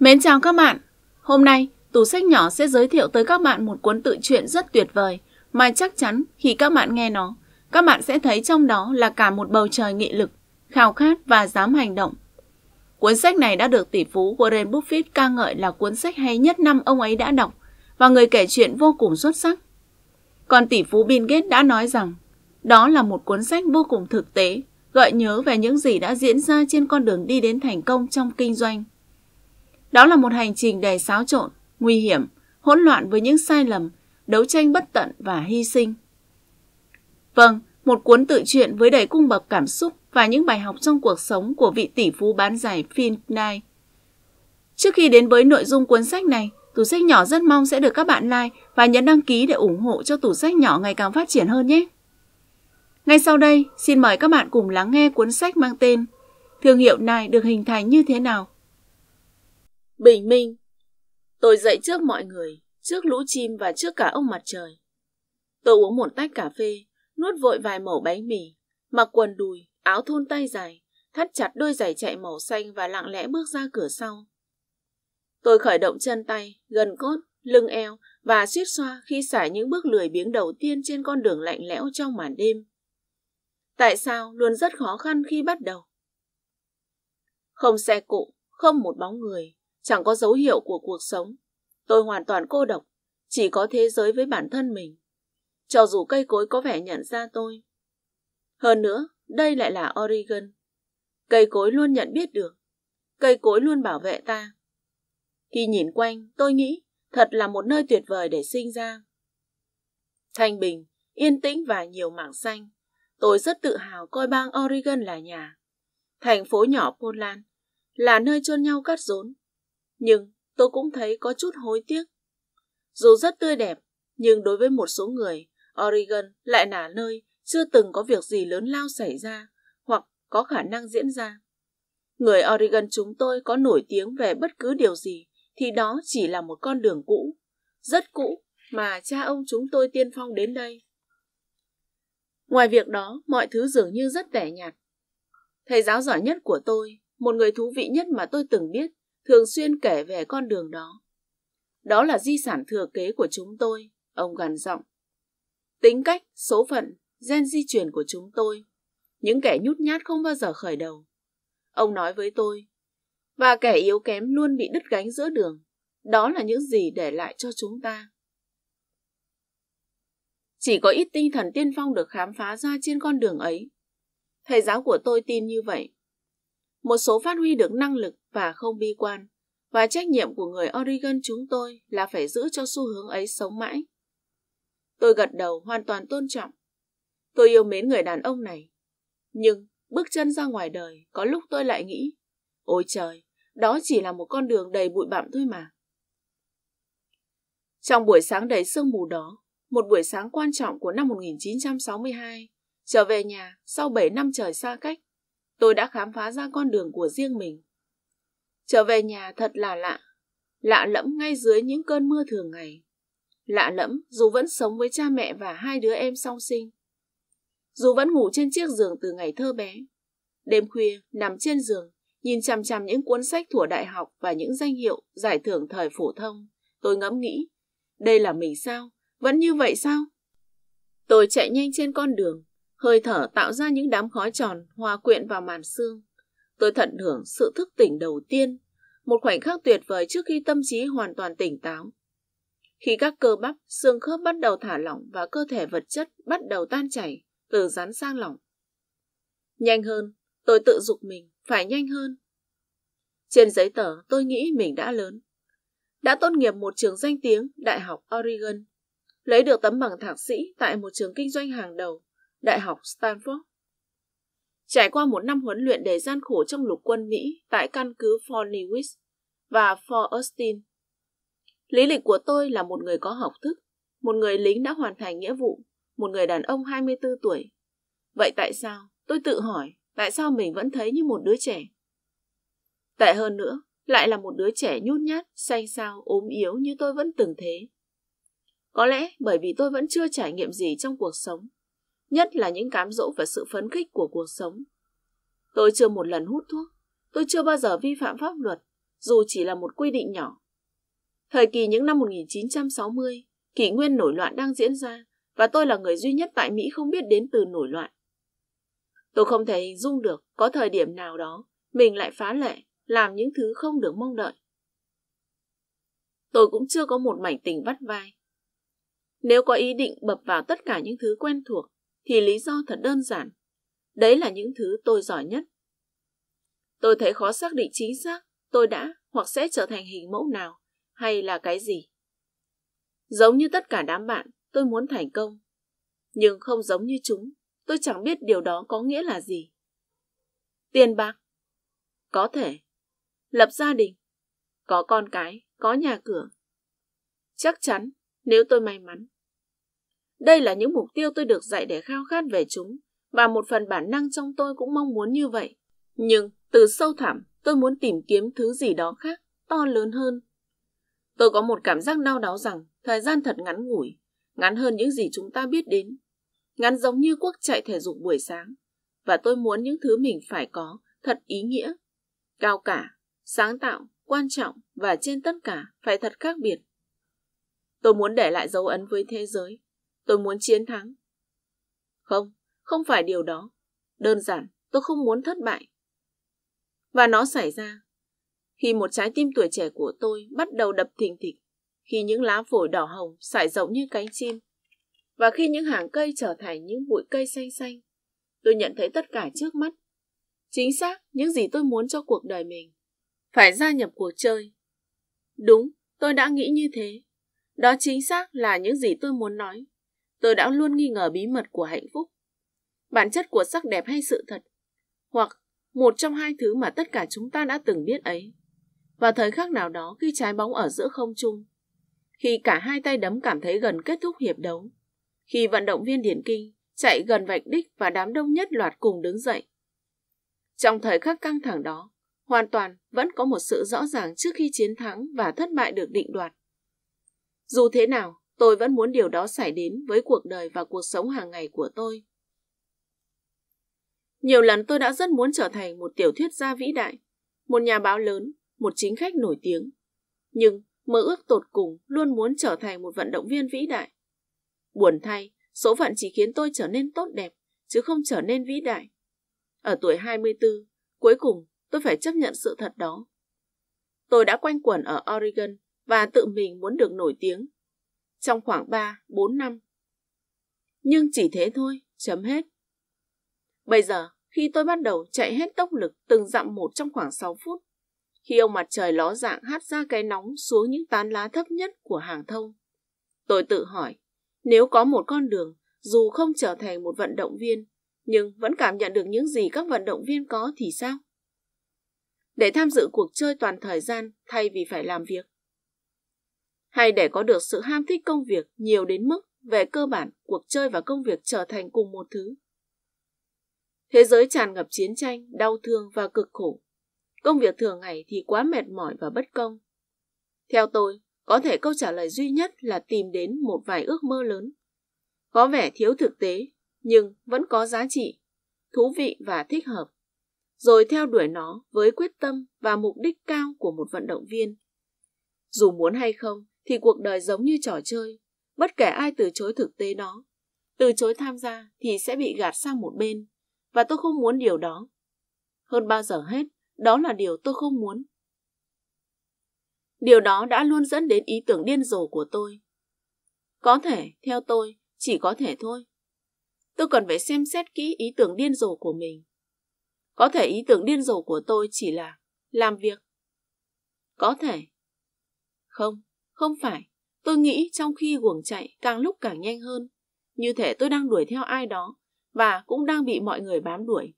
Mến chào các bạn! Hôm nay, Tủ sách nhỏ sẽ giới thiệu tới các bạn một cuốn tự truyện rất tuyệt vời mà chắc chắn khi các bạn nghe nó, các bạn sẽ thấy trong đó là cả một bầu trời nghị lực, khao khát và dám hành động. Cuốn sách này đã được tỷ phú Warren Buffett ca ngợi là cuốn sách hay nhất năm ông ấy đã đọc và người kể chuyện vô cùng xuất sắc. Còn tỷ phú Bill Gates đã nói rằng đó là một cuốn sách vô cùng thực tế, gợi nhớ về những gì đã diễn ra trên con đường đi đến thành công trong kinh doanh đó là một hành trình đầy xáo trộn, nguy hiểm, hỗn loạn với những sai lầm, đấu tranh bất tận và hy sinh. Vâng, một cuốn tự truyện với đầy cung bậc cảm xúc và những bài học trong cuộc sống của vị tỷ phú bán giải Phil Knight. Trước khi đến với nội dung cuốn sách này, tủ sách nhỏ rất mong sẽ được các bạn like và nhấn đăng ký để ủng hộ cho tủ sách nhỏ ngày càng phát triển hơn nhé. Ngay sau đây, xin mời các bạn cùng lắng nghe cuốn sách mang tên Thương hiệu này được hình thành như thế nào Bình minh. Tôi dậy trước mọi người, trước lũ chim và trước cả ông mặt trời. Tôi uống một tách cà phê, nuốt vội vài mẩu bánh mì, mặc quần đùi, áo thun tay dài, thắt chặt đôi giày chạy màu xanh và lặng lẽ bước ra cửa sau. Tôi khởi động chân tay, gần cốt, lưng eo và suýt xoa khi sải những bước lười biếng đầu tiên trên con đường lạnh lẽo trong màn đêm. Tại sao luôn rất khó khăn khi bắt đầu? Không xe cộ, không một bóng người, chẳng có dấu hiệu của cuộc sống. Tôi hoàn toàn cô độc, chỉ có thế giới với bản thân mình. Cho dù cây cối có vẻ nhận ra tôi. Hơn nữa, đây lại là Oregon. Cây cối luôn nhận biết được. Cây cối luôn bảo vệ ta. Khi nhìn quanh, tôi nghĩ thật là một nơi tuyệt vời để sinh ra. Thanh bình, yên tĩnh và nhiều mảng xanh. Tôi rất tự hào coi bang Oregon là nhà. Thành phố nhỏ Portland là nơi chôn nhau cắt rốn, nhưng tôi cũng thấy có chút hối tiếc. Dù rất tươi đẹp, nhưng đối với một số người, Oregon lại là nơi chưa từng có việc gì lớn lao xảy ra hoặc có khả năng diễn ra. Người Oregon chúng tôi có nổi tiếng về bất cứ điều gì thì đó chỉ là một con đường cũ, rất cũ mà cha ông chúng tôi tiên phong đến đây. Ngoài việc đó, mọi thứ dường như rất tẻ nhạt. Thầy giáo giỏi nhất của tôi, một người thú vị nhất mà tôi từng biết, thường xuyên kể về con đường đó. Đó là di sản thừa kế của chúng tôi, ông gằn giọng. Tính cách, số phận, gen di truyền của chúng tôi, những kẻ nhút nhát không bao giờ khởi đầu. Ông nói với tôi, và kẻ yếu kém luôn bị đứt gánh giữa đường. Đó là những gì để lại cho chúng ta. Chỉ có ít tinh thần tiên phong được khám phá ra trên con đường ấy. Thầy giáo của tôi tin như vậy. Một số phát huy được năng lực và không bi quan, và trách nhiệm của người Oregon chúng tôi là phải giữ cho xu hướng ấy sống mãi. Tôi gật đầu hoàn toàn tôn trọng. Tôi yêu mến người đàn ông này. Nhưng bước chân ra ngoài đời, có lúc tôi lại nghĩ, ôi trời, đó chỉ là một con đường đầy bụi bặm thôi mà. Trong buổi sáng đầy sương mù đó, một buổi sáng quan trọng của năm 1962, trở về nhà sau 7 năm trời xa cách, tôi đã khám phá ra con đường của riêng mình. Trở về nhà thật là lạ, lạ lẫm ngay dưới những cơn mưa thường ngày. Lạ lẫm dù vẫn sống với cha mẹ và hai đứa em song sinh. Dù vẫn ngủ trên chiếc giường từ ngày thơ bé. Đêm khuya, nằm trên giường, nhìn chằm chằm những cuốn sách thủa đại học và những danh hiệu, giải thưởng thời phổ thông. Tôi ngẫm nghĩ, đây là mình sao? Vẫn như vậy sao? Tôi chạy nhanh trên con đường, Hơi thở tạo ra những đám khói tròn hòa quyện vào màn xương. Tôi thận hưởng sự thức tỉnh đầu tiên, một khoảnh khắc tuyệt vời trước khi tâm trí hoàn toàn tỉnh táo. Khi các cơ bắp, xương khớp bắt đầu thả lỏng và cơ thể vật chất bắt đầu tan chảy, từ rắn sang lỏng. Nhanh hơn, tôi tự dục mình, phải nhanh hơn. Trên giấy tờ, tôi nghĩ mình đã lớn. Đã tốt nghiệp một trường danh tiếng, Đại học Oregon. Lấy được tấm bằng thạc sĩ tại một trường kinh doanh hàng đầu. Đại học Stanford. Trải qua một năm huấn luyện đầy gian khổ trong lục quân Mỹ tại căn cứ Fort Lewis và Fort Austin, lý lịch của tôi là một người có học thức, một người lính đã hoàn thành nghĩa vụ, một người đàn ông 24 tuổi. Vậy tại sao? Tôi tự hỏi, tại sao mình vẫn thấy như một đứa trẻ? Tệ hơn nữa, lại là một đứa trẻ nhút nhát, xanh xao, ốm yếu như tôi vẫn từng thế. Có lẽ bởi vì tôi vẫn chưa trải nghiệm gì trong cuộc sống nhất là những cám dỗ và sự phấn khích của cuộc sống. Tôi chưa một lần hút thuốc, tôi chưa bao giờ vi phạm pháp luật, dù chỉ là một quy định nhỏ. Thời kỳ những năm 1960, kỷ nguyên nổi loạn đang diễn ra và tôi là người duy nhất tại Mỹ không biết đến từ nổi loạn. Tôi không thể hình dung được có thời điểm nào đó mình lại phá lệ, làm những thứ không được mong đợi. Tôi cũng chưa có một mảnh tình vắt vai. Nếu có ý định bập vào tất cả những thứ quen thuộc, thì lý do thật đơn giản. Đấy là những thứ tôi giỏi nhất. Tôi thấy khó xác định chính xác tôi đã hoặc sẽ trở thành hình mẫu nào hay là cái gì. Giống như tất cả đám bạn, tôi muốn thành công. Nhưng không giống như chúng, tôi chẳng biết điều đó có nghĩa là gì. Tiền bạc? Có thể. Lập gia đình? Có con cái, có nhà cửa. Chắc chắn, nếu tôi may mắn, đây là những mục tiêu tôi được dạy để khao khát về chúng, và một phần bản năng trong tôi cũng mong muốn như vậy. Nhưng từ sâu thẳm, tôi muốn tìm kiếm thứ gì đó khác, to lớn hơn. Tôi có một cảm giác đau đáu rằng thời gian thật ngắn ngủi, ngắn hơn những gì chúng ta biết đến. Ngắn giống như cuộc chạy thể dục buổi sáng. Và tôi muốn những thứ mình phải có thật ý nghĩa, cao cả, sáng tạo, quan trọng và trên tất cả phải thật khác biệt. Tôi muốn để lại dấu ấn với thế giới, Tôi muốn chiến thắng. Không, không phải điều đó. Đơn giản, tôi không muốn thất bại. Và nó xảy ra. Khi một trái tim tuổi trẻ của tôi bắt đầu đập thình thịch, khi những lá phổi đỏ hồng sải rộng như cánh chim, và khi những hàng cây trở thành những bụi cây xanh xanh, tôi nhận thấy tất cả trước mắt. Chính xác những gì tôi muốn cho cuộc đời mình. Phải gia nhập cuộc chơi. Đúng, tôi đã nghĩ như thế. Đó chính xác là những gì tôi muốn nói tôi đã luôn nghi ngờ bí mật của hạnh phúc. Bản chất của sắc đẹp hay sự thật, hoặc một trong hai thứ mà tất cả chúng ta đã từng biết ấy. Và thời khắc nào đó khi trái bóng ở giữa không trung, khi cả hai tay đấm cảm thấy gần kết thúc hiệp đấu, khi vận động viên điển kinh chạy gần vạch đích và đám đông nhất loạt cùng đứng dậy. Trong thời khắc căng thẳng đó, hoàn toàn vẫn có một sự rõ ràng trước khi chiến thắng và thất bại được định đoạt. Dù thế nào, Tôi vẫn muốn điều đó xảy đến với cuộc đời và cuộc sống hàng ngày của tôi. Nhiều lần tôi đã rất muốn trở thành một tiểu thuyết gia vĩ đại, một nhà báo lớn, một chính khách nổi tiếng. Nhưng mơ ước tột cùng luôn muốn trở thành một vận động viên vĩ đại. Buồn thay, số phận chỉ khiến tôi trở nên tốt đẹp, chứ không trở nên vĩ đại. Ở tuổi 24, cuối cùng tôi phải chấp nhận sự thật đó. Tôi đã quanh quẩn ở Oregon và tự mình muốn được nổi tiếng trong khoảng 3-4 năm. Nhưng chỉ thế thôi, chấm hết. Bây giờ, khi tôi bắt đầu chạy hết tốc lực từng dặm một trong khoảng 6 phút, khi ông mặt trời ló dạng hát ra cái nóng xuống những tán lá thấp nhất của hàng thông, tôi tự hỏi, nếu có một con đường, dù không trở thành một vận động viên, nhưng vẫn cảm nhận được những gì các vận động viên có thì sao? Để tham dự cuộc chơi toàn thời gian thay vì phải làm việc, hay để có được sự ham thích công việc nhiều đến mức về cơ bản cuộc chơi và công việc trở thành cùng một thứ. Thế giới tràn ngập chiến tranh, đau thương và cực khổ. Công việc thường ngày thì quá mệt mỏi và bất công. Theo tôi, có thể câu trả lời duy nhất là tìm đến một vài ước mơ lớn. Có vẻ thiếu thực tế, nhưng vẫn có giá trị, thú vị và thích hợp. Rồi theo đuổi nó với quyết tâm và mục đích cao của một vận động viên. Dù muốn hay không, thì cuộc đời giống như trò chơi, bất kể ai từ chối thực tế đó, từ chối tham gia thì sẽ bị gạt sang một bên, và tôi không muốn điều đó. Hơn bao giờ hết, đó là điều tôi không muốn. Điều đó đã luôn dẫn đến ý tưởng điên rồ của tôi. Có thể, theo tôi, chỉ có thể thôi. Tôi cần phải xem xét kỹ ý tưởng điên rồ của mình. Có thể ý tưởng điên rồ của tôi chỉ là làm việc. Có thể. Không, không phải, tôi nghĩ trong khi guồng chạy càng lúc càng nhanh hơn. Như thể tôi đang đuổi theo ai đó và cũng đang bị mọi người bám đuổi.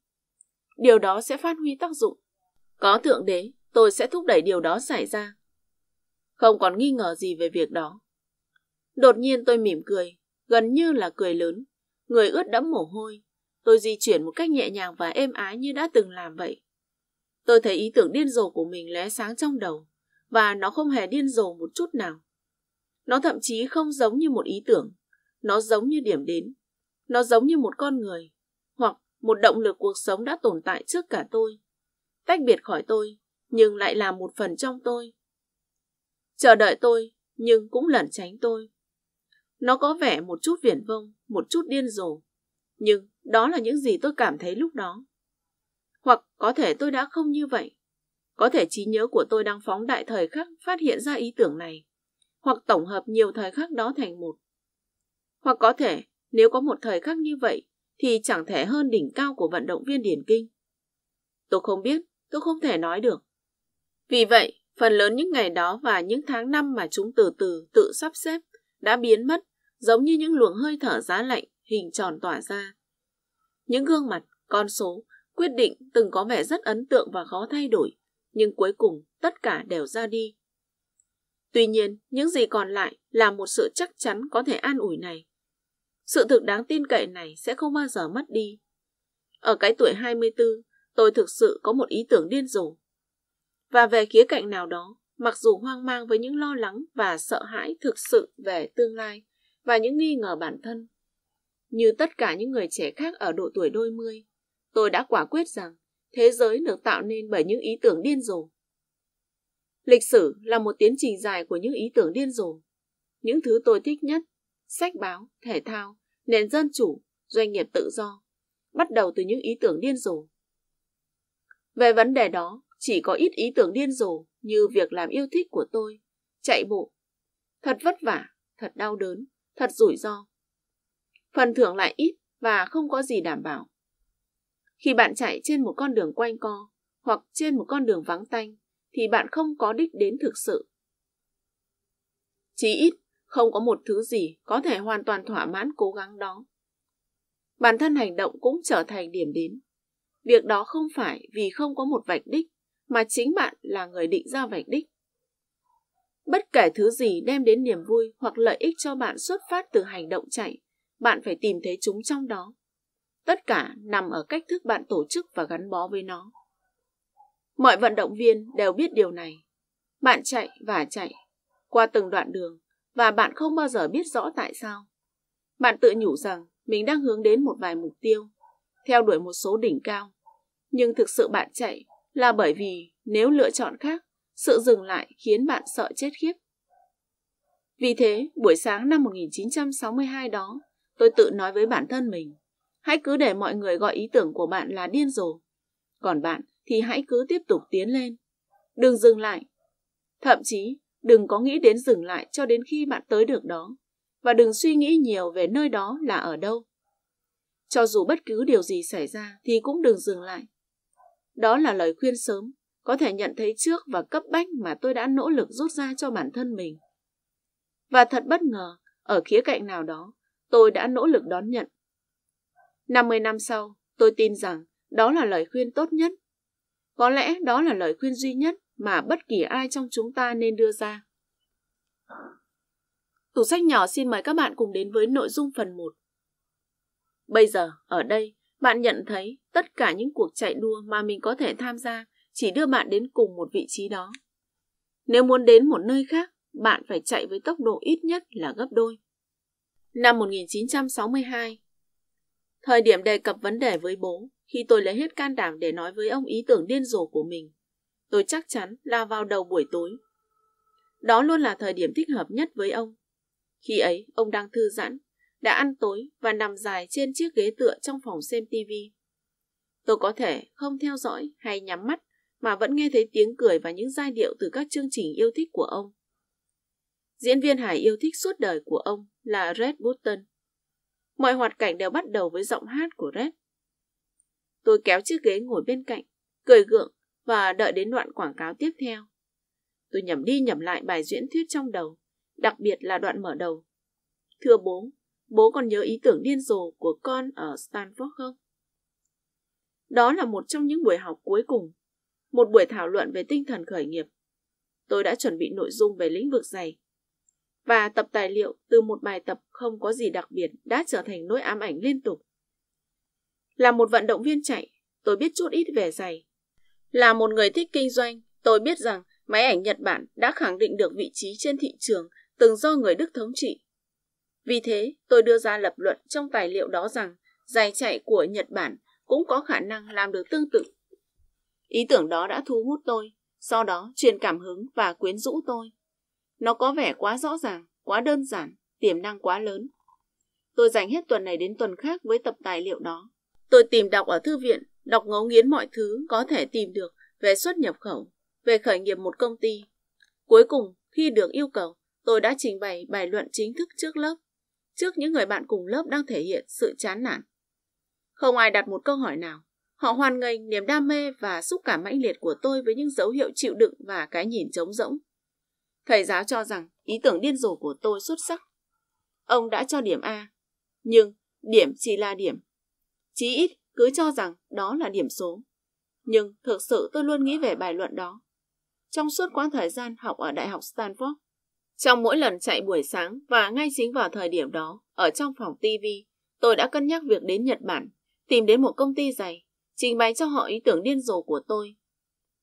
Điều đó sẽ phát huy tác dụng. Có thượng đế, tôi sẽ thúc đẩy điều đó xảy ra. Không còn nghi ngờ gì về việc đó. Đột nhiên tôi mỉm cười, gần như là cười lớn. Người ướt đẫm mồ hôi, tôi di chuyển một cách nhẹ nhàng và êm ái như đã từng làm vậy. Tôi thấy ý tưởng điên rồ của mình lóe sáng trong đầu và nó không hề điên rồ một chút nào. Nó thậm chí không giống như một ý tưởng, nó giống như điểm đến, nó giống như một con người, hoặc một động lực cuộc sống đã tồn tại trước cả tôi, tách biệt khỏi tôi, nhưng lại là một phần trong tôi. Chờ đợi tôi, nhưng cũng lẩn tránh tôi. Nó có vẻ một chút viển vông, một chút điên rồ, nhưng đó là những gì tôi cảm thấy lúc đó. Hoặc có thể tôi đã không như vậy, có thể trí nhớ của tôi đang phóng đại thời khắc phát hiện ra ý tưởng này, hoặc tổng hợp nhiều thời khắc đó thành một. Hoặc có thể, nếu có một thời khắc như vậy, thì chẳng thể hơn đỉnh cao của vận động viên điển kinh. Tôi không biết, tôi không thể nói được. Vì vậy, phần lớn những ngày đó và những tháng năm mà chúng từ từ tự sắp xếp đã biến mất giống như những luồng hơi thở giá lạnh hình tròn tỏa ra. Những gương mặt, con số, quyết định từng có vẻ rất ấn tượng và khó thay đổi nhưng cuối cùng tất cả đều ra đi. Tuy nhiên, những gì còn lại là một sự chắc chắn có thể an ủi này. Sự thực đáng tin cậy này sẽ không bao giờ mất đi. Ở cái tuổi 24, tôi thực sự có một ý tưởng điên rồ. Và về khía cạnh nào đó, mặc dù hoang mang với những lo lắng và sợ hãi thực sự về tương lai và những nghi ngờ bản thân, như tất cả những người trẻ khác ở độ tuổi đôi mươi, tôi đã quả quyết rằng thế giới được tạo nên bởi những ý tưởng điên rồ. Lịch sử là một tiến trình dài của những ý tưởng điên rồ. Những thứ tôi thích nhất, sách báo, thể thao, nền dân chủ, doanh nghiệp tự do, bắt đầu từ những ý tưởng điên rồ. Về vấn đề đó, chỉ có ít ý tưởng điên rồ như việc làm yêu thích của tôi, chạy bộ. Thật vất vả, thật đau đớn, thật rủi ro. Phần thưởng lại ít và không có gì đảm bảo. Khi bạn chạy trên một con đường quanh co hoặc trên một con đường vắng tanh thì bạn không có đích đến thực sự. Chí ít, không có một thứ gì có thể hoàn toàn thỏa mãn cố gắng đó. Bản thân hành động cũng trở thành điểm đến. Việc đó không phải vì không có một vạch đích, mà chính bạn là người định ra vạch đích. Bất kể thứ gì đem đến niềm vui hoặc lợi ích cho bạn xuất phát từ hành động chạy, bạn phải tìm thấy chúng trong đó. Tất cả nằm ở cách thức bạn tổ chức và gắn bó với nó. Mọi vận động viên đều biết điều này. Bạn chạy và chạy qua từng đoạn đường và bạn không bao giờ biết rõ tại sao. Bạn tự nhủ rằng mình đang hướng đến một vài mục tiêu, theo đuổi một số đỉnh cao. Nhưng thực sự bạn chạy là bởi vì nếu lựa chọn khác, sự dừng lại khiến bạn sợ chết khiếp. Vì thế, buổi sáng năm 1962 đó, tôi tự nói với bản thân mình, Hãy cứ để mọi người gọi ý tưởng của bạn là điên rồ. Còn bạn thì hãy cứ tiếp tục tiến lên. Đừng dừng lại. Thậm chí, đừng có nghĩ đến dừng lại cho đến khi bạn tới được đó. Và đừng suy nghĩ nhiều về nơi đó là ở đâu. Cho dù bất cứ điều gì xảy ra thì cũng đừng dừng lại. Đó là lời khuyên sớm, có thể nhận thấy trước và cấp bách mà tôi đã nỗ lực rút ra cho bản thân mình. Và thật bất ngờ, ở khía cạnh nào đó, tôi đã nỗ lực đón nhận 50 năm sau, tôi tin rằng đó là lời khuyên tốt nhất. Có lẽ đó là lời khuyên duy nhất mà bất kỳ ai trong chúng ta nên đưa ra. Tủ sách nhỏ xin mời các bạn cùng đến với nội dung phần 1. Bây giờ, ở đây, bạn nhận thấy tất cả những cuộc chạy đua mà mình có thể tham gia chỉ đưa bạn đến cùng một vị trí đó. Nếu muốn đến một nơi khác, bạn phải chạy với tốc độ ít nhất là gấp đôi. Năm 1962, Thời điểm đề cập vấn đề với bố, khi tôi lấy hết can đảm để nói với ông ý tưởng điên rồ của mình, tôi chắc chắn là vào đầu buổi tối. Đó luôn là thời điểm thích hợp nhất với ông. Khi ấy, ông đang thư giãn, đã ăn tối và nằm dài trên chiếc ghế tựa trong phòng xem tivi. Tôi có thể không theo dõi hay nhắm mắt mà vẫn nghe thấy tiếng cười và những giai điệu từ các chương trình yêu thích của ông. Diễn viên hài yêu thích suốt đời của ông là Red Button. Mọi hoạt cảnh đều bắt đầu với giọng hát của Red. Tôi kéo chiếc ghế ngồi bên cạnh, cười gượng và đợi đến đoạn quảng cáo tiếp theo. Tôi nhầm đi nhầm lại bài diễn thuyết trong đầu, đặc biệt là đoạn mở đầu. Thưa bố, bố còn nhớ ý tưởng điên rồ của con ở Stanford không? Đó là một trong những buổi học cuối cùng, một buổi thảo luận về tinh thần khởi nghiệp. Tôi đã chuẩn bị nội dung về lĩnh vực giày và tập tài liệu từ một bài tập không có gì đặc biệt đã trở thành nỗi ám ảnh liên tục. Là một vận động viên chạy, tôi biết chút ít về giày. Là một người thích kinh doanh, tôi biết rằng máy ảnh Nhật Bản đã khẳng định được vị trí trên thị trường từng do người Đức thống trị. Vì thế, tôi đưa ra lập luận trong tài liệu đó rằng giày chạy của Nhật Bản cũng có khả năng làm được tương tự. Ý tưởng đó đã thu hút tôi, sau đó truyền cảm hứng và quyến rũ tôi nó có vẻ quá rõ ràng, quá đơn giản, tiềm năng quá lớn. Tôi dành hết tuần này đến tuần khác với tập tài liệu đó. Tôi tìm đọc ở thư viện, đọc ngấu nghiến mọi thứ có thể tìm được về xuất nhập khẩu, về khởi nghiệp một công ty. Cuối cùng, khi được yêu cầu, tôi đã trình bày bài luận chính thức trước lớp, trước những người bạn cùng lớp đang thể hiện sự chán nản. Không ai đặt một câu hỏi nào. Họ hoàn ngành niềm đam mê và xúc cảm mãnh liệt của tôi với những dấu hiệu chịu đựng và cái nhìn trống rỗng. Thầy giáo cho rằng ý tưởng điên rồ của tôi xuất sắc. Ông đã cho điểm A, nhưng điểm chỉ là điểm. Chí ít cứ cho rằng đó là điểm số. Nhưng thực sự tôi luôn nghĩ về bài luận đó. Trong suốt quãng thời gian học ở Đại học Stanford, trong mỗi lần chạy buổi sáng và ngay chính vào thời điểm đó, ở trong phòng TV, tôi đã cân nhắc việc đến Nhật Bản, tìm đến một công ty giày, trình bày cho họ ý tưởng điên rồ của tôi.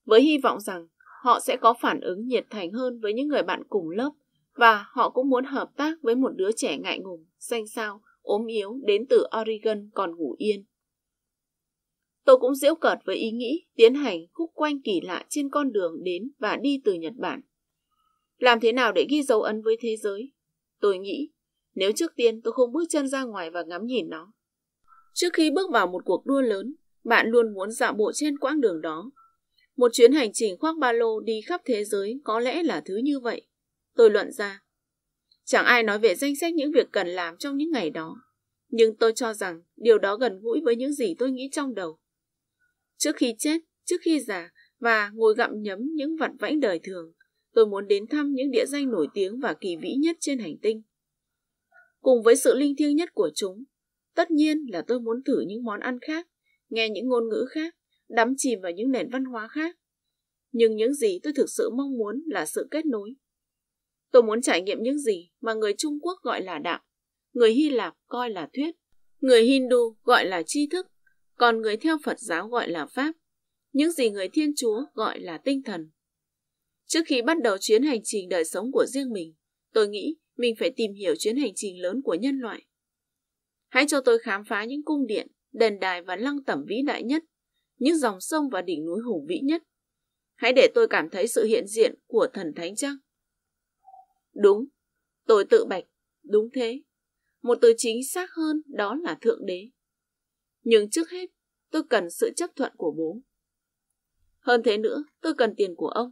Với hy vọng rằng họ sẽ có phản ứng nhiệt thành hơn với những người bạn cùng lớp và họ cũng muốn hợp tác với một đứa trẻ ngại ngùng, xanh xao, ốm yếu đến từ Oregon còn ngủ yên. Tôi cũng diễu cợt với ý nghĩ tiến hành khúc quanh kỳ lạ trên con đường đến và đi từ Nhật Bản. Làm thế nào để ghi dấu ấn với thế giới? Tôi nghĩ nếu trước tiên tôi không bước chân ra ngoài và ngắm nhìn nó. Trước khi bước vào một cuộc đua lớn, bạn luôn muốn dạo bộ trên quãng đường đó một chuyến hành trình khoác ba lô đi khắp thế giới có lẽ là thứ như vậy. Tôi luận ra. Chẳng ai nói về danh sách những việc cần làm trong những ngày đó. Nhưng tôi cho rằng điều đó gần gũi với những gì tôi nghĩ trong đầu. Trước khi chết, trước khi già và ngồi gặm nhấm những vặt vãnh đời thường, tôi muốn đến thăm những địa danh nổi tiếng và kỳ vĩ nhất trên hành tinh. Cùng với sự linh thiêng nhất của chúng, tất nhiên là tôi muốn thử những món ăn khác, nghe những ngôn ngữ khác, đắm chìm vào những nền văn hóa khác. Nhưng những gì tôi thực sự mong muốn là sự kết nối. Tôi muốn trải nghiệm những gì mà người Trung Quốc gọi là đạo, người Hy Lạp coi là thuyết, người Hindu gọi là tri thức, còn người theo Phật giáo gọi là pháp, những gì người Thiên Chúa gọi là tinh thần. Trước khi bắt đầu chuyến hành trình đời sống của riêng mình, tôi nghĩ mình phải tìm hiểu chuyến hành trình lớn của nhân loại. Hãy cho tôi khám phá những cung điện, đền đài và lăng tẩm vĩ đại nhất những dòng sông và đỉnh núi hùng vĩ nhất. Hãy để tôi cảm thấy sự hiện diện của thần thánh chăng? Đúng, tôi tự bạch, đúng thế. Một từ chính xác hơn đó là Thượng Đế. Nhưng trước hết, tôi cần sự chấp thuận của bố. Hơn thế nữa, tôi cần tiền của ông.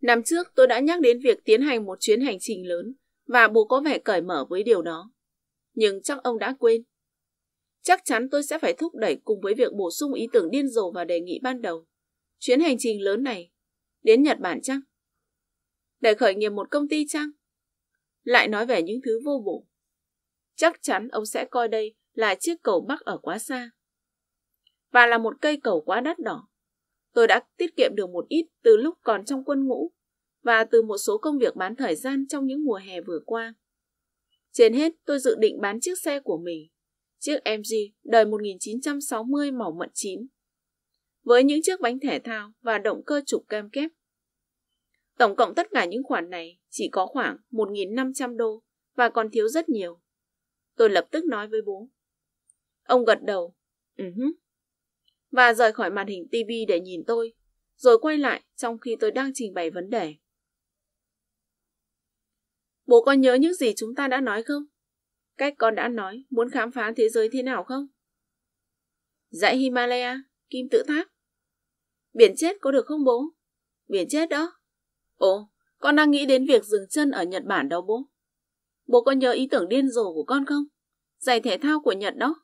Năm trước, tôi đã nhắc đến việc tiến hành một chuyến hành trình lớn và bố có vẻ cởi mở với điều đó. Nhưng chắc ông đã quên. Chắc chắn tôi sẽ phải thúc đẩy cùng với việc bổ sung ý tưởng điên rồ và đề nghị ban đầu. Chuyến hành trình lớn này, đến Nhật Bản chăng? Để khởi nghiệp một công ty chăng? Lại nói về những thứ vô bổ. Chắc chắn ông sẽ coi đây là chiếc cầu bắc ở quá xa. Và là một cây cầu quá đắt đỏ. Tôi đã tiết kiệm được một ít từ lúc còn trong quân ngũ và từ một số công việc bán thời gian trong những mùa hè vừa qua. Trên hết, tôi dự định bán chiếc xe của mình chiếc MG đời 1960 màu mận chín, với những chiếc bánh thể thao và động cơ trục cam kép. Tổng cộng tất cả những khoản này chỉ có khoảng 1.500 đô và còn thiếu rất nhiều. Tôi lập tức nói với bố. Ông gật đầu. Uh-huh. Và rời khỏi màn hình TV để nhìn tôi, rồi quay lại trong khi tôi đang trình bày vấn đề. Bố có nhớ những gì chúng ta đã nói không? Cách con đã nói muốn khám phá thế giới thế nào không? Dãy Himalaya, kim tự tháp. Biển chết có được không bố? Biển chết đó. Ồ, con đang nghĩ đến việc dừng chân ở Nhật Bản đâu bố. Bố có nhớ ý tưởng điên rồ của con không? Giày thể thao của Nhật đó.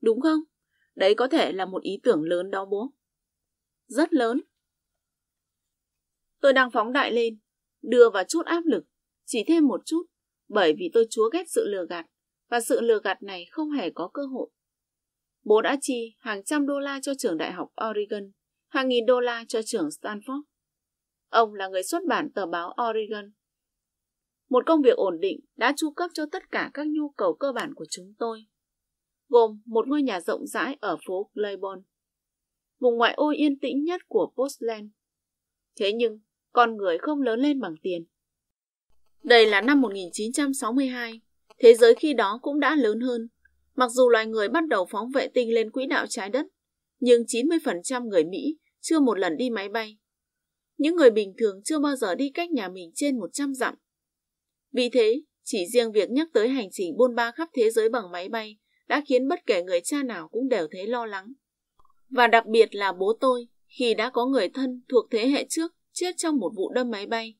Đúng không? Đấy có thể là một ý tưởng lớn đó bố. Rất lớn. Tôi đang phóng đại lên, đưa vào chút áp lực, chỉ thêm một chút, bởi vì tôi chúa ghét sự lừa gạt và sự lừa gạt này không hề có cơ hội. Bố đã chi hàng trăm đô la cho trường đại học Oregon, hàng nghìn đô la cho trường Stanford. Ông là người xuất bản tờ báo Oregon. Một công việc ổn định đã chu cấp cho tất cả các nhu cầu cơ bản của chúng tôi, gồm một ngôi nhà rộng rãi ở phố Claiborne, vùng ngoại ô yên tĩnh nhất của Portland. Thế nhưng, con người không lớn lên bằng tiền. Đây là năm 1962, Thế giới khi đó cũng đã lớn hơn. Mặc dù loài người bắt đầu phóng vệ tinh lên quỹ đạo trái đất, nhưng 90% người Mỹ chưa một lần đi máy bay. Những người bình thường chưa bao giờ đi cách nhà mình trên 100 dặm. Vì thế, chỉ riêng việc nhắc tới hành trình bôn ba khắp thế giới bằng máy bay đã khiến bất kể người cha nào cũng đều thấy lo lắng. Và đặc biệt là bố tôi, khi đã có người thân thuộc thế hệ trước chết trong một vụ đâm máy bay.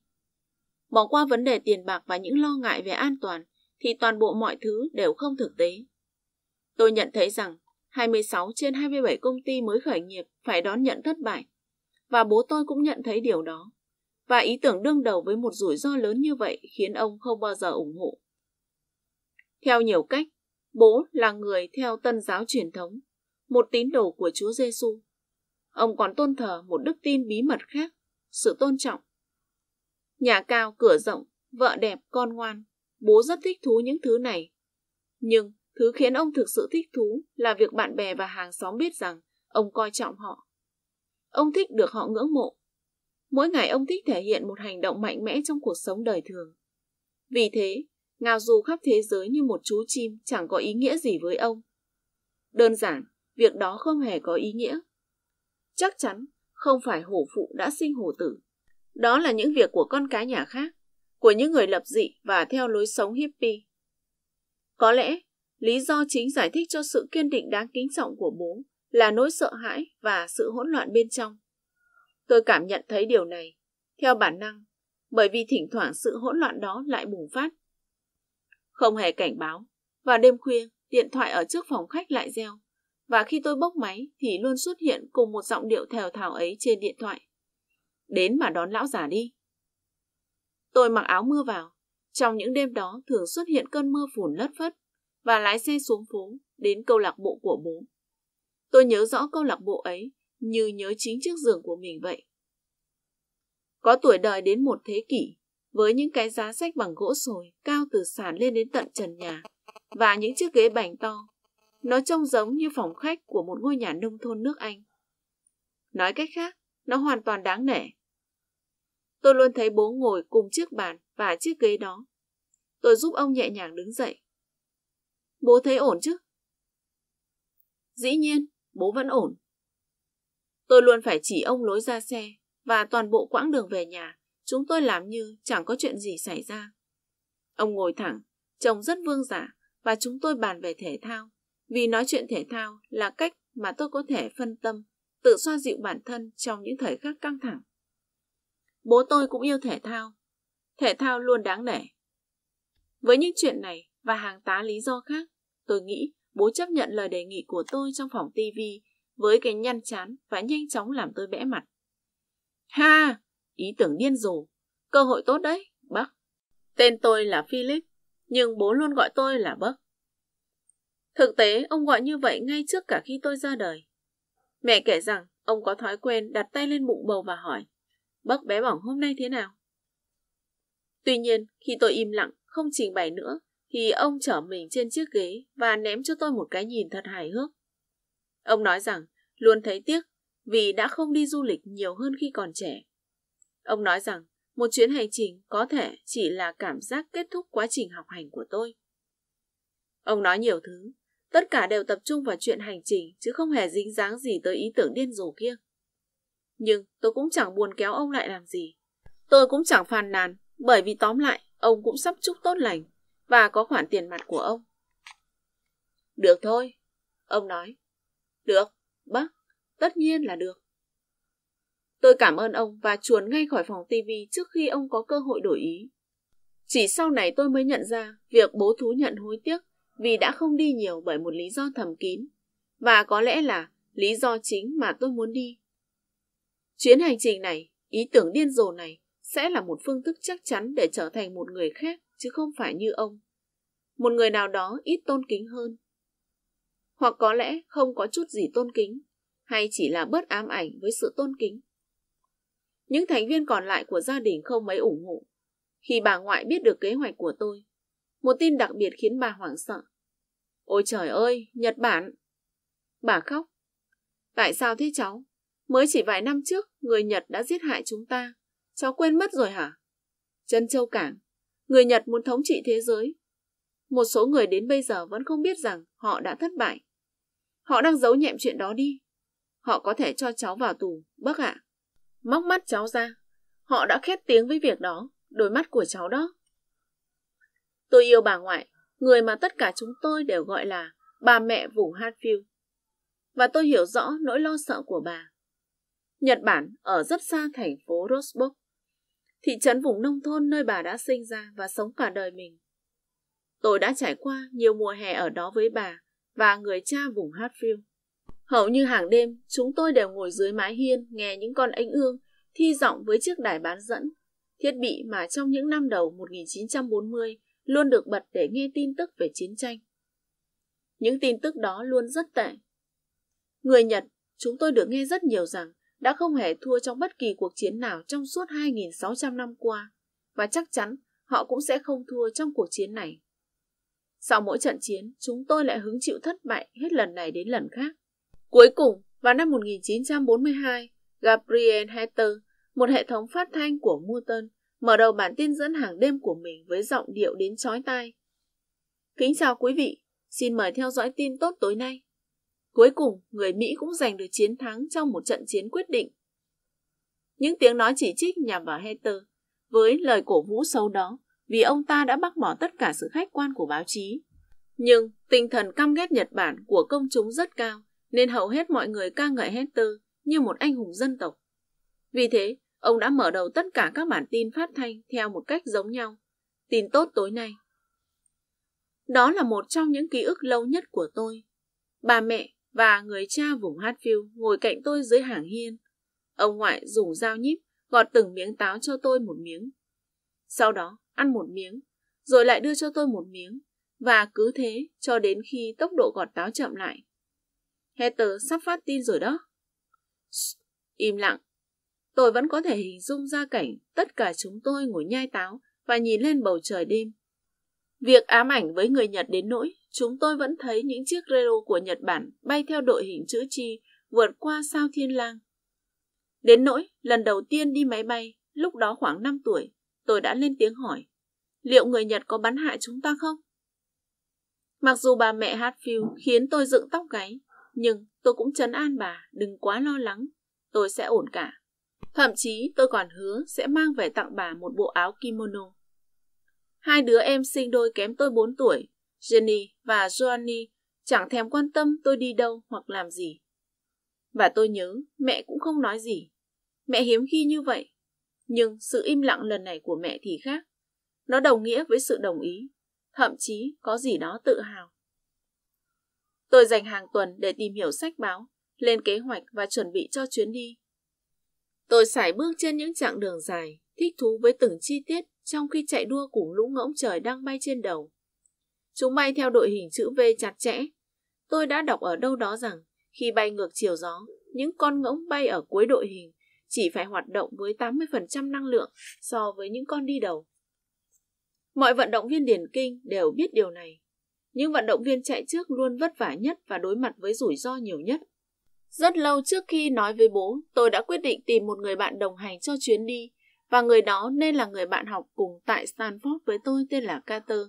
Bỏ qua vấn đề tiền bạc và những lo ngại về an toàn, thì toàn bộ mọi thứ đều không thực tế. Tôi nhận thấy rằng 26 trên 27 công ty mới khởi nghiệp phải đón nhận thất bại và bố tôi cũng nhận thấy điều đó. Và ý tưởng đương đầu với một rủi ro lớn như vậy khiến ông không bao giờ ủng hộ. Theo nhiều cách, bố là người theo tân giáo truyền thống, một tín đồ của Chúa Giêsu. Ông còn tôn thờ một đức tin bí mật khác, sự tôn trọng. Nhà cao cửa rộng, vợ đẹp con ngoan Bố rất thích thú những thứ này. Nhưng thứ khiến ông thực sự thích thú là việc bạn bè và hàng xóm biết rằng ông coi trọng họ. Ông thích được họ ngưỡng mộ. Mỗi ngày ông thích thể hiện một hành động mạnh mẽ trong cuộc sống đời thường. Vì thế, ngao du khắp thế giới như một chú chim chẳng có ý nghĩa gì với ông. Đơn giản, việc đó không hề có ý nghĩa. Chắc chắn, không phải hổ phụ đã sinh hổ tử. Đó là những việc của con cái nhà khác của những người lập dị và theo lối sống hippie. Có lẽ, lý do chính giải thích cho sự kiên định đáng kính trọng của bố là nỗi sợ hãi và sự hỗn loạn bên trong. Tôi cảm nhận thấy điều này, theo bản năng, bởi vì thỉnh thoảng sự hỗn loạn đó lại bùng phát. Không hề cảnh báo, Và đêm khuya, điện thoại ở trước phòng khách lại reo, và khi tôi bốc máy thì luôn xuất hiện cùng một giọng điệu thèo thào ấy trên điện thoại. Đến mà đón lão già đi. Tôi mặc áo mưa vào. Trong những đêm đó thường xuất hiện cơn mưa phùn lất phất và lái xe xuống phố đến câu lạc bộ của bố. Tôi nhớ rõ câu lạc bộ ấy như nhớ chính chiếc giường của mình vậy. Có tuổi đời đến một thế kỷ, với những cái giá sách bằng gỗ sồi cao từ sàn lên đến tận trần nhà và những chiếc ghế bành to. Nó trông giống như phòng khách của một ngôi nhà nông thôn nước Anh. Nói cách khác, nó hoàn toàn đáng nể Tôi luôn thấy bố ngồi cùng chiếc bàn và chiếc ghế đó. Tôi giúp ông nhẹ nhàng đứng dậy. Bố thấy ổn chứ? Dĩ nhiên, bố vẫn ổn. Tôi luôn phải chỉ ông lối ra xe và toàn bộ quãng đường về nhà, chúng tôi làm như chẳng có chuyện gì xảy ra. Ông ngồi thẳng, trông rất vương giả và chúng tôi bàn về thể thao, vì nói chuyện thể thao là cách mà tôi có thể phân tâm, tự xoa dịu bản thân trong những thời khắc căng thẳng. Bố tôi cũng yêu thể thao. Thể thao luôn đáng nể. Với những chuyện này và hàng tá lý do khác, tôi nghĩ bố chấp nhận lời đề nghị của tôi trong phòng tivi với cái nhăn chán và nhanh chóng làm tôi bẽ mặt. Ha! Ý tưởng điên rồ. Cơ hội tốt đấy, bác. Tên tôi là Philip, nhưng bố luôn gọi tôi là bác. Thực tế, ông gọi như vậy ngay trước cả khi tôi ra đời. Mẹ kể rằng, ông có thói quen đặt tay lên bụng bầu và hỏi, bác bé bỏng hôm nay thế nào? Tuy nhiên, khi tôi im lặng, không trình bày nữa, thì ông trở mình trên chiếc ghế và ném cho tôi một cái nhìn thật hài hước. Ông nói rằng luôn thấy tiếc vì đã không đi du lịch nhiều hơn khi còn trẻ. Ông nói rằng một chuyến hành trình có thể chỉ là cảm giác kết thúc quá trình học hành của tôi. Ông nói nhiều thứ, tất cả đều tập trung vào chuyện hành trình chứ không hề dính dáng gì tới ý tưởng điên rồ kia. Nhưng tôi cũng chẳng buồn kéo ông lại làm gì. Tôi cũng chẳng phàn nàn, bởi vì tóm lại, ông cũng sắp chúc tốt lành và có khoản tiền mặt của ông. Được thôi, ông nói. Được, bác, tất nhiên là được. Tôi cảm ơn ông và chuồn ngay khỏi phòng tivi trước khi ông có cơ hội đổi ý. Chỉ sau này tôi mới nhận ra việc bố thú nhận hối tiếc vì đã không đi nhiều bởi một lý do thầm kín. Và có lẽ là lý do chính mà tôi muốn đi Chuyến hành trình này, ý tưởng điên rồ này sẽ là một phương thức chắc chắn để trở thành một người khác chứ không phải như ông. Một người nào đó ít tôn kính hơn. Hoặc có lẽ không có chút gì tôn kính, hay chỉ là bớt ám ảnh với sự tôn kính. Những thành viên còn lại của gia đình không mấy ủng hộ. Khi bà ngoại biết được kế hoạch của tôi, một tin đặc biệt khiến bà hoảng sợ. Ôi trời ơi, Nhật Bản! Bà khóc. Tại sao thế cháu? Mới chỉ vài năm trước, người Nhật đã giết hại chúng ta. Cháu quên mất rồi hả? Trân Châu Cảng, người Nhật muốn thống trị thế giới. Một số người đến bây giờ vẫn không biết rằng họ đã thất bại. Họ đang giấu nhẹm chuyện đó đi. Họ có thể cho cháu vào tù, bác ạ. Móc mắt cháu ra. Họ đã khét tiếng với việc đó, đôi mắt của cháu đó. Tôi yêu bà ngoại, người mà tất cả chúng tôi đều gọi là bà mẹ vùng Hatfield. Và tôi hiểu rõ nỗi lo sợ của bà. Nhật Bản ở rất xa thành phố Rosbok, thị trấn vùng nông thôn nơi bà đã sinh ra và sống cả đời mình. Tôi đã trải qua nhiều mùa hè ở đó với bà và người cha vùng Hatfield. Hầu như hàng đêm, chúng tôi đều ngồi dưới mái hiên nghe những con ánh ương thi giọng với chiếc đài bán dẫn, thiết bị mà trong những năm đầu 1940 luôn được bật để nghe tin tức về chiến tranh. Những tin tức đó luôn rất tệ. Người Nhật, chúng tôi được nghe rất nhiều rằng đã không hề thua trong bất kỳ cuộc chiến nào trong suốt 2.600 năm qua, và chắc chắn họ cũng sẽ không thua trong cuộc chiến này. Sau mỗi trận chiến, chúng tôi lại hứng chịu thất bại hết lần này đến lần khác. Cuối cùng, vào năm 1942, Gabriel Heiter, một hệ thống phát thanh của Muton, mở đầu bản tin dẫn hàng đêm của mình với giọng điệu đến chói tai. Kính chào quý vị, xin mời theo dõi tin tốt tối nay. Cuối cùng, người Mỹ cũng giành được chiến thắng trong một trận chiến quyết định. Những tiếng nói chỉ trích nhằm vào Heter với lời cổ vũ sâu đó vì ông ta đã bác bỏ tất cả sự khách quan của báo chí. Nhưng tinh thần căm ghét Nhật Bản của công chúng rất cao nên hầu hết mọi người ca ngợi Heter như một anh hùng dân tộc. Vì thế, ông đã mở đầu tất cả các bản tin phát thanh theo một cách giống nhau. Tin tốt tối nay. Đó là một trong những ký ức lâu nhất của tôi. Bà mẹ và người cha vùng Hatfield ngồi cạnh tôi dưới hàng hiên. Ông ngoại dùng dao nhíp gọt từng miếng táo cho tôi một miếng. Sau đó ăn một miếng, rồi lại đưa cho tôi một miếng, và cứ thế cho đến khi tốc độ gọt táo chậm lại. Heather sắp phát tin rồi đó. Shh, im lặng. Tôi vẫn có thể hình dung ra cảnh tất cả chúng tôi ngồi nhai táo và nhìn lên bầu trời đêm. Việc ám ảnh với người Nhật đến nỗi chúng tôi vẫn thấy những chiếc Rero của Nhật Bản bay theo đội hình chữ chi vượt qua sao thiên lang. Đến nỗi, lần đầu tiên đi máy bay, lúc đó khoảng 5 tuổi, tôi đã lên tiếng hỏi, liệu người Nhật có bắn hại chúng ta không? Mặc dù bà mẹ Hatfield khiến tôi dựng tóc gáy, nhưng tôi cũng chấn an bà, đừng quá lo lắng, tôi sẽ ổn cả. Thậm chí tôi còn hứa sẽ mang về tặng bà một bộ áo kimono. Hai đứa em sinh đôi kém tôi 4 tuổi Jenny và Joanny chẳng thèm quan tâm tôi đi đâu hoặc làm gì. Và tôi nhớ mẹ cũng không nói gì. Mẹ hiếm khi như vậy. Nhưng sự im lặng lần này của mẹ thì khác. Nó đồng nghĩa với sự đồng ý, thậm chí có gì đó tự hào. Tôi dành hàng tuần để tìm hiểu sách báo, lên kế hoạch và chuẩn bị cho chuyến đi. Tôi sải bước trên những chặng đường dài, thích thú với từng chi tiết trong khi chạy đua cùng lũ ngỗng trời đang bay trên đầu. Chúng bay theo đội hình chữ V chặt chẽ. Tôi đã đọc ở đâu đó rằng khi bay ngược chiều gió, những con ngỗng bay ở cuối đội hình chỉ phải hoạt động với 80% năng lượng so với những con đi đầu. Mọi vận động viên điền kinh đều biết điều này. Những vận động viên chạy trước luôn vất vả nhất và đối mặt với rủi ro nhiều nhất. Rất lâu trước khi nói với bố, tôi đã quyết định tìm một người bạn đồng hành cho chuyến đi và người đó nên là người bạn học cùng tại Stanford với tôi tên là Carter.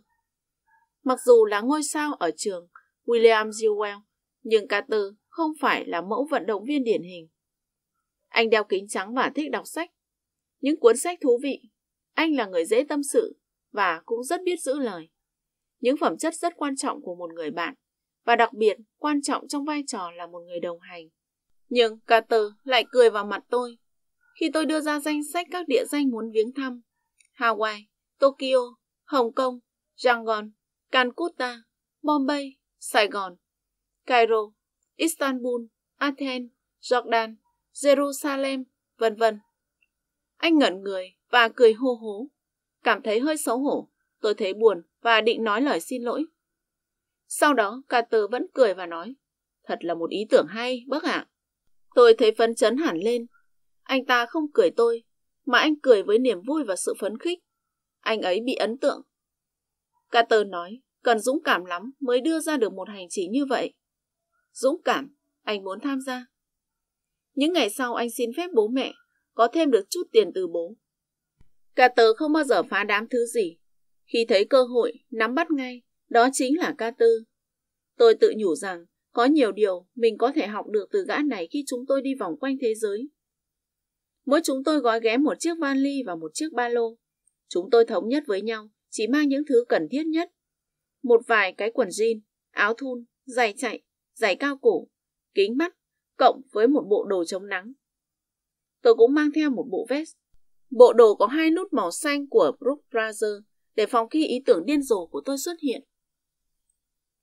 Mặc dù là ngôi sao ở trường William Jewell, nhưng Carter không phải là mẫu vận động viên điển hình. Anh đeo kính trắng và thích đọc sách. Những cuốn sách thú vị. Anh là người dễ tâm sự và cũng rất biết giữ lời. Những phẩm chất rất quan trọng của một người bạn và đặc biệt quan trọng trong vai trò là một người đồng hành. Nhưng Carter lại cười vào mặt tôi khi tôi đưa ra danh sách các địa danh muốn viếng thăm. Hawaii, Tokyo, Hồng Kông, Yangon Calcutta, Bombay, Sài Gòn, Cairo, Istanbul, Athens, Jordan, Jerusalem, vân vân. Anh ngẩn người và cười hô hố. Cảm thấy hơi xấu hổ, tôi thấy buồn và định nói lời xin lỗi. Sau đó, Carter vẫn cười và nói, thật là một ý tưởng hay, bác ạ. Tôi thấy phấn chấn hẳn lên. Anh ta không cười tôi, mà anh cười với niềm vui và sự phấn khích. Anh ấy bị ấn tượng. Carter nói, cần dũng cảm lắm mới đưa ra được một hành trình như vậy. Dũng cảm, anh muốn tham gia. Những ngày sau anh xin phép bố mẹ, có thêm được chút tiền từ bố. Cả tớ không bao giờ phá đám thứ gì. Khi thấy cơ hội, nắm bắt ngay, đó chính là ca tư. Tôi tự nhủ rằng, có nhiều điều mình có thể học được từ gã này khi chúng tôi đi vòng quanh thế giới. Mỗi chúng tôi gói ghém một chiếc vali và một chiếc ba lô. Chúng tôi thống nhất với nhau, chỉ mang những thứ cần thiết nhất một vài cái quần jean, áo thun, giày chạy, giày cao cổ, kính mắt, cộng với một bộ đồ chống nắng. Tôi cũng mang theo một bộ vest. Bộ đồ có hai nút màu xanh của Brook Brazier để phòng khi ý tưởng điên rồ của tôi xuất hiện.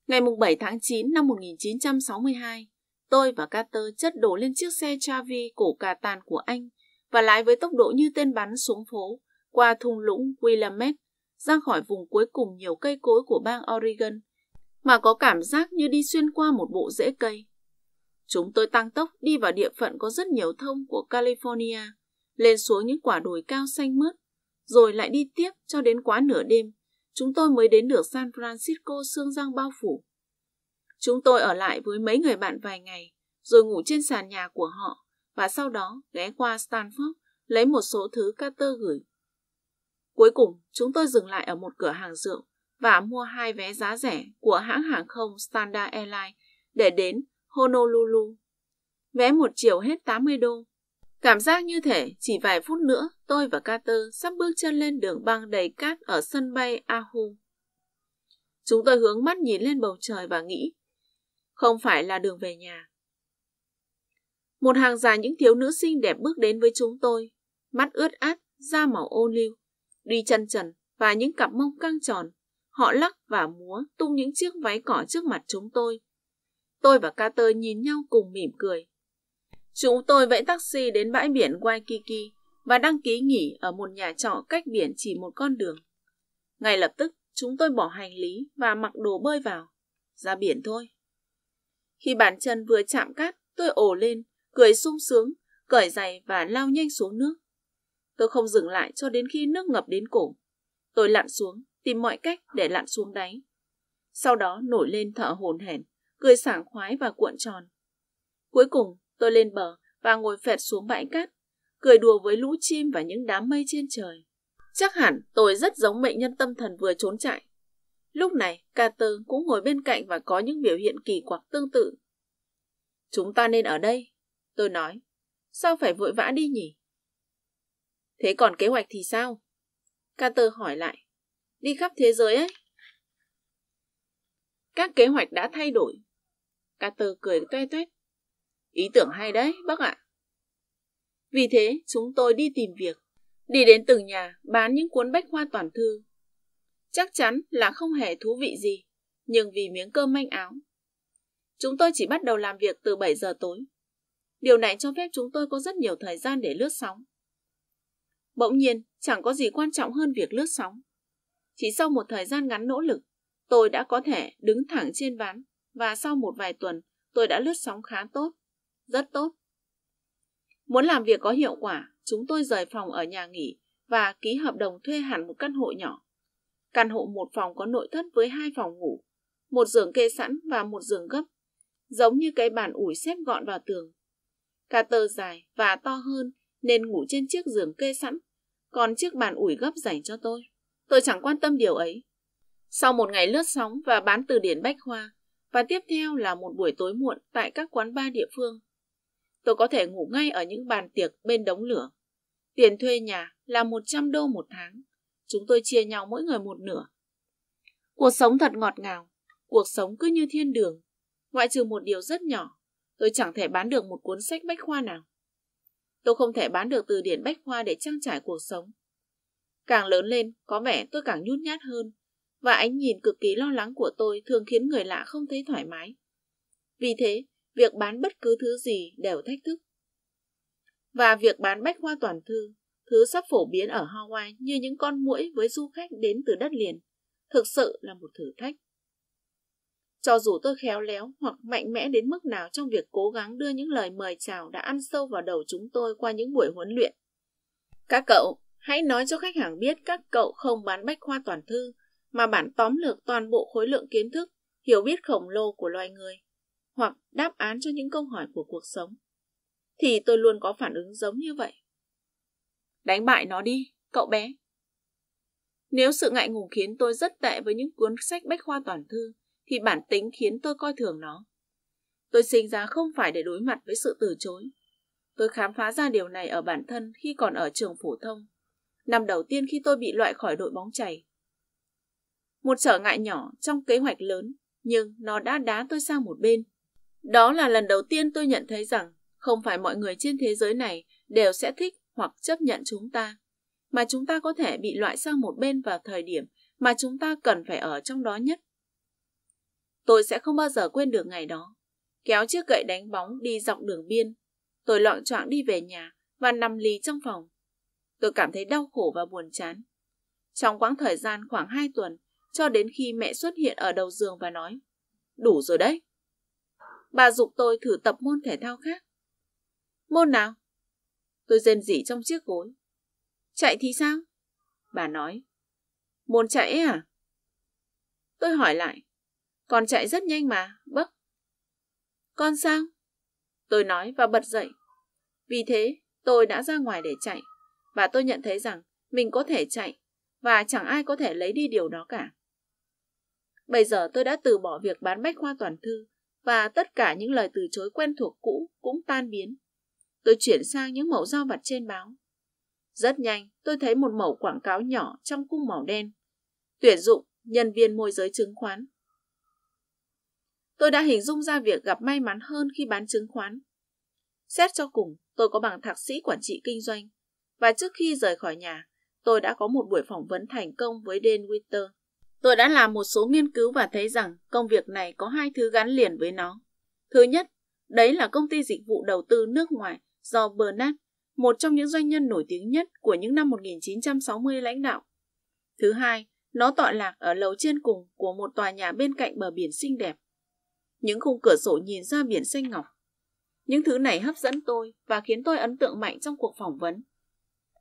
Ngày 7 tháng 9 năm 1962, tôi và Carter chất đồ lên chiếc xe Chavi cổ cà tàn của anh và lái với tốc độ như tên bắn xuống phố qua thung lũng Willamette ra khỏi vùng cuối cùng nhiều cây cối của bang Oregon, mà có cảm giác như đi xuyên qua một bộ rễ cây. Chúng tôi tăng tốc đi vào địa phận có rất nhiều thông của California, lên xuống những quả đồi cao xanh mướt, rồi lại đi tiếp cho đến quá nửa đêm, chúng tôi mới đến được San Francisco sương răng bao phủ. Chúng tôi ở lại với mấy người bạn vài ngày, rồi ngủ trên sàn nhà của họ, và sau đó ghé qua Stanford lấy một số thứ Carter gửi Cuối cùng, chúng tôi dừng lại ở một cửa hàng rượu và mua hai vé giá rẻ của hãng hàng không Standard Airlines để đến Honolulu. Vé một chiều hết 80 đô. Cảm giác như thể chỉ vài phút nữa tôi và Carter sắp bước chân lên đường băng đầy cát ở sân bay Ahu. Chúng tôi hướng mắt nhìn lên bầu trời và nghĩ, không phải là đường về nhà. Một hàng dài những thiếu nữ xinh đẹp bước đến với chúng tôi, mắt ướt át, da màu ô liu. Đi chân trần và những cặp mông căng tròn, họ lắc và múa tung những chiếc váy cỏ trước mặt chúng tôi. Tôi và Carter nhìn nhau cùng mỉm cười. Chúng tôi vẫy taxi đến bãi biển Waikiki và đăng ký nghỉ ở một nhà trọ cách biển chỉ một con đường. Ngay lập tức, chúng tôi bỏ hành lý và mặc đồ bơi vào. Ra biển thôi. Khi bàn chân vừa chạm cát, tôi ồ lên, cười sung sướng, cởi giày và lao nhanh xuống nước. Tôi không dừng lại cho đến khi nước ngập đến cổ. Tôi lặn xuống, tìm mọi cách để lặn xuống đáy. Sau đó nổi lên thở hồn hển, cười sảng khoái và cuộn tròn. Cuối cùng, tôi lên bờ và ngồi phẹt xuống bãi cát, cười đùa với lũ chim và những đám mây trên trời. Chắc hẳn tôi rất giống bệnh nhân tâm thần vừa trốn chạy. Lúc này, Carter cũng ngồi bên cạnh và có những biểu hiện kỳ quặc tương tự. Chúng ta nên ở đây, tôi nói. Sao phải vội vã đi nhỉ? Thế còn kế hoạch thì sao? Carter hỏi lại. Đi khắp thế giới ấy. Các kế hoạch đã thay đổi. Carter cười toe toét. Ý tưởng hay đấy, bác ạ. Vì thế, chúng tôi đi tìm việc, đi đến từng nhà bán những cuốn bách khoa toàn thư. Chắc chắn là không hề thú vị gì, nhưng vì miếng cơm manh áo. Chúng tôi chỉ bắt đầu làm việc từ 7 giờ tối. Điều này cho phép chúng tôi có rất nhiều thời gian để lướt sóng, Bỗng nhiên, chẳng có gì quan trọng hơn việc lướt sóng. Chỉ sau một thời gian ngắn nỗ lực, tôi đã có thể đứng thẳng trên ván và sau một vài tuần tôi đã lướt sóng khá tốt, rất tốt. Muốn làm việc có hiệu quả, chúng tôi rời phòng ở nhà nghỉ và ký hợp đồng thuê hẳn một căn hộ nhỏ. Căn hộ một phòng có nội thất với hai phòng ngủ, một giường kê sẵn và một giường gấp, giống như cái bàn ủi xếp gọn vào tường. Cả tờ dài và to hơn nên ngủ trên chiếc giường kê sẵn, còn chiếc bàn ủi gấp dành cho tôi. Tôi chẳng quan tâm điều ấy. Sau một ngày lướt sóng và bán từ điển bách khoa, và tiếp theo là một buổi tối muộn tại các quán bar địa phương, tôi có thể ngủ ngay ở những bàn tiệc bên đống lửa. Tiền thuê nhà là 100 đô một tháng. Chúng tôi chia nhau mỗi người một nửa. Cuộc sống thật ngọt ngào. Cuộc sống cứ như thiên đường. Ngoại trừ một điều rất nhỏ, tôi chẳng thể bán được một cuốn sách bách khoa nào. Tôi không thể bán được từ điển bách khoa để trang trải cuộc sống. Càng lớn lên, có vẻ tôi càng nhút nhát hơn, và ánh nhìn cực kỳ lo lắng của tôi thường khiến người lạ không thấy thoải mái. Vì thế, việc bán bất cứ thứ gì đều thách thức. Và việc bán bách khoa toàn thư, thứ sắp phổ biến ở Hawaii như những con muỗi với du khách đến từ đất liền, thực sự là một thử thách. Cho dù tôi khéo léo hoặc mạnh mẽ đến mức nào trong việc cố gắng đưa những lời mời chào đã ăn sâu vào đầu chúng tôi qua những buổi huấn luyện. Các cậu, hãy nói cho khách hàng biết các cậu không bán bách khoa toàn thư, mà bản tóm lược toàn bộ khối lượng kiến thức, hiểu biết khổng lồ của loài người, hoặc đáp án cho những câu hỏi của cuộc sống. Thì tôi luôn có phản ứng giống như vậy. Đánh bại nó đi, cậu bé. Nếu sự ngại ngùng khiến tôi rất tệ với những cuốn sách bách khoa toàn thư, thì bản tính khiến tôi coi thường nó. Tôi sinh ra không phải để đối mặt với sự từ chối. Tôi khám phá ra điều này ở bản thân khi còn ở trường phổ thông, năm đầu tiên khi tôi bị loại khỏi đội bóng chày. Một trở ngại nhỏ trong kế hoạch lớn, nhưng nó đã đá tôi sang một bên. Đó là lần đầu tiên tôi nhận thấy rằng không phải mọi người trên thế giới này đều sẽ thích hoặc chấp nhận chúng ta, mà chúng ta có thể bị loại sang một bên vào thời điểm mà chúng ta cần phải ở trong đó nhất. Tôi sẽ không bao giờ quên được ngày đó. Kéo chiếc gậy đánh bóng đi dọc đường biên, tôi loạn choạng đi về nhà và nằm lì trong phòng. Tôi cảm thấy đau khổ và buồn chán. Trong quãng thời gian khoảng 2 tuần, cho đến khi mẹ xuất hiện ở đầu giường và nói, đủ rồi đấy. Bà dục tôi thử tập môn thể thao khác. Môn nào? Tôi rên rỉ trong chiếc gối. Chạy thì sao? Bà nói. Môn chạy à? Tôi hỏi lại. Con chạy rất nhanh mà, bấc. Con sang. Tôi nói và bật dậy. Vì thế, tôi đã ra ngoài để chạy, và tôi nhận thấy rằng mình có thể chạy, và chẳng ai có thể lấy đi điều đó cả. Bây giờ tôi đã từ bỏ việc bán bách khoa toàn thư, và tất cả những lời từ chối quen thuộc cũ cũng tan biến. Tôi chuyển sang những mẫu giao vặt trên báo. Rất nhanh, tôi thấy một mẫu quảng cáo nhỏ trong cung màu đen. Tuyển dụng nhân viên môi giới chứng khoán. Tôi đã hình dung ra việc gặp may mắn hơn khi bán chứng khoán. Xét cho cùng, tôi có bằng thạc sĩ quản trị kinh doanh. Và trước khi rời khỏi nhà, tôi đã có một buổi phỏng vấn thành công với Dan Witter. Tôi đã làm một số nghiên cứu và thấy rằng công việc này có hai thứ gắn liền với nó. Thứ nhất, đấy là công ty dịch vụ đầu tư nước ngoài do Bernard, một trong những doanh nhân nổi tiếng nhất của những năm 1960 lãnh đạo. Thứ hai, nó tọa lạc ở lầu trên cùng của một tòa nhà bên cạnh bờ biển xinh đẹp những khung cửa sổ nhìn ra biển xanh ngọc. Những thứ này hấp dẫn tôi và khiến tôi ấn tượng mạnh trong cuộc phỏng vấn.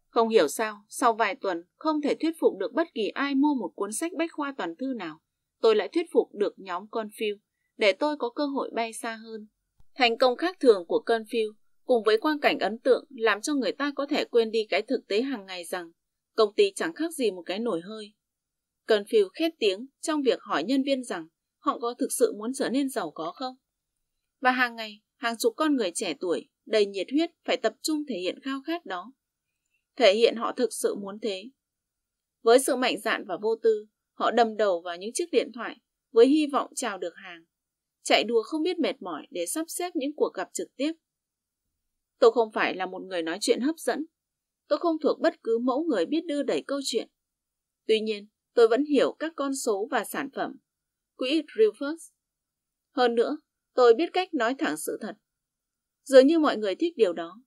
Không hiểu sao, sau vài tuần không thể thuyết phục được bất kỳ ai mua một cuốn sách bách khoa toàn thư nào, tôi lại thuyết phục được nhóm Confield để tôi có cơ hội bay xa hơn. Thành công khác thường của Confield cùng với quang cảnh ấn tượng làm cho người ta có thể quên đi cái thực tế hàng ngày rằng công ty chẳng khác gì một cái nổi hơi. Confield khét tiếng trong việc hỏi nhân viên rằng họ có thực sự muốn trở nên giàu có không? Và hàng ngày, hàng chục con người trẻ tuổi, đầy nhiệt huyết phải tập trung thể hiện khao khát đó. Thể hiện họ thực sự muốn thế. Với sự mạnh dạn và vô tư, họ đầm đầu vào những chiếc điện thoại với hy vọng chào được hàng. Chạy đùa không biết mệt mỏi để sắp xếp những cuộc gặp trực tiếp. Tôi không phải là một người nói chuyện hấp dẫn. Tôi không thuộc bất cứ mẫu người biết đưa đẩy câu chuyện. Tuy nhiên, tôi vẫn hiểu các con số và sản phẩm quỹ Reverse. Hơn nữa, tôi biết cách nói thẳng sự thật. Dường như mọi người thích điều đó.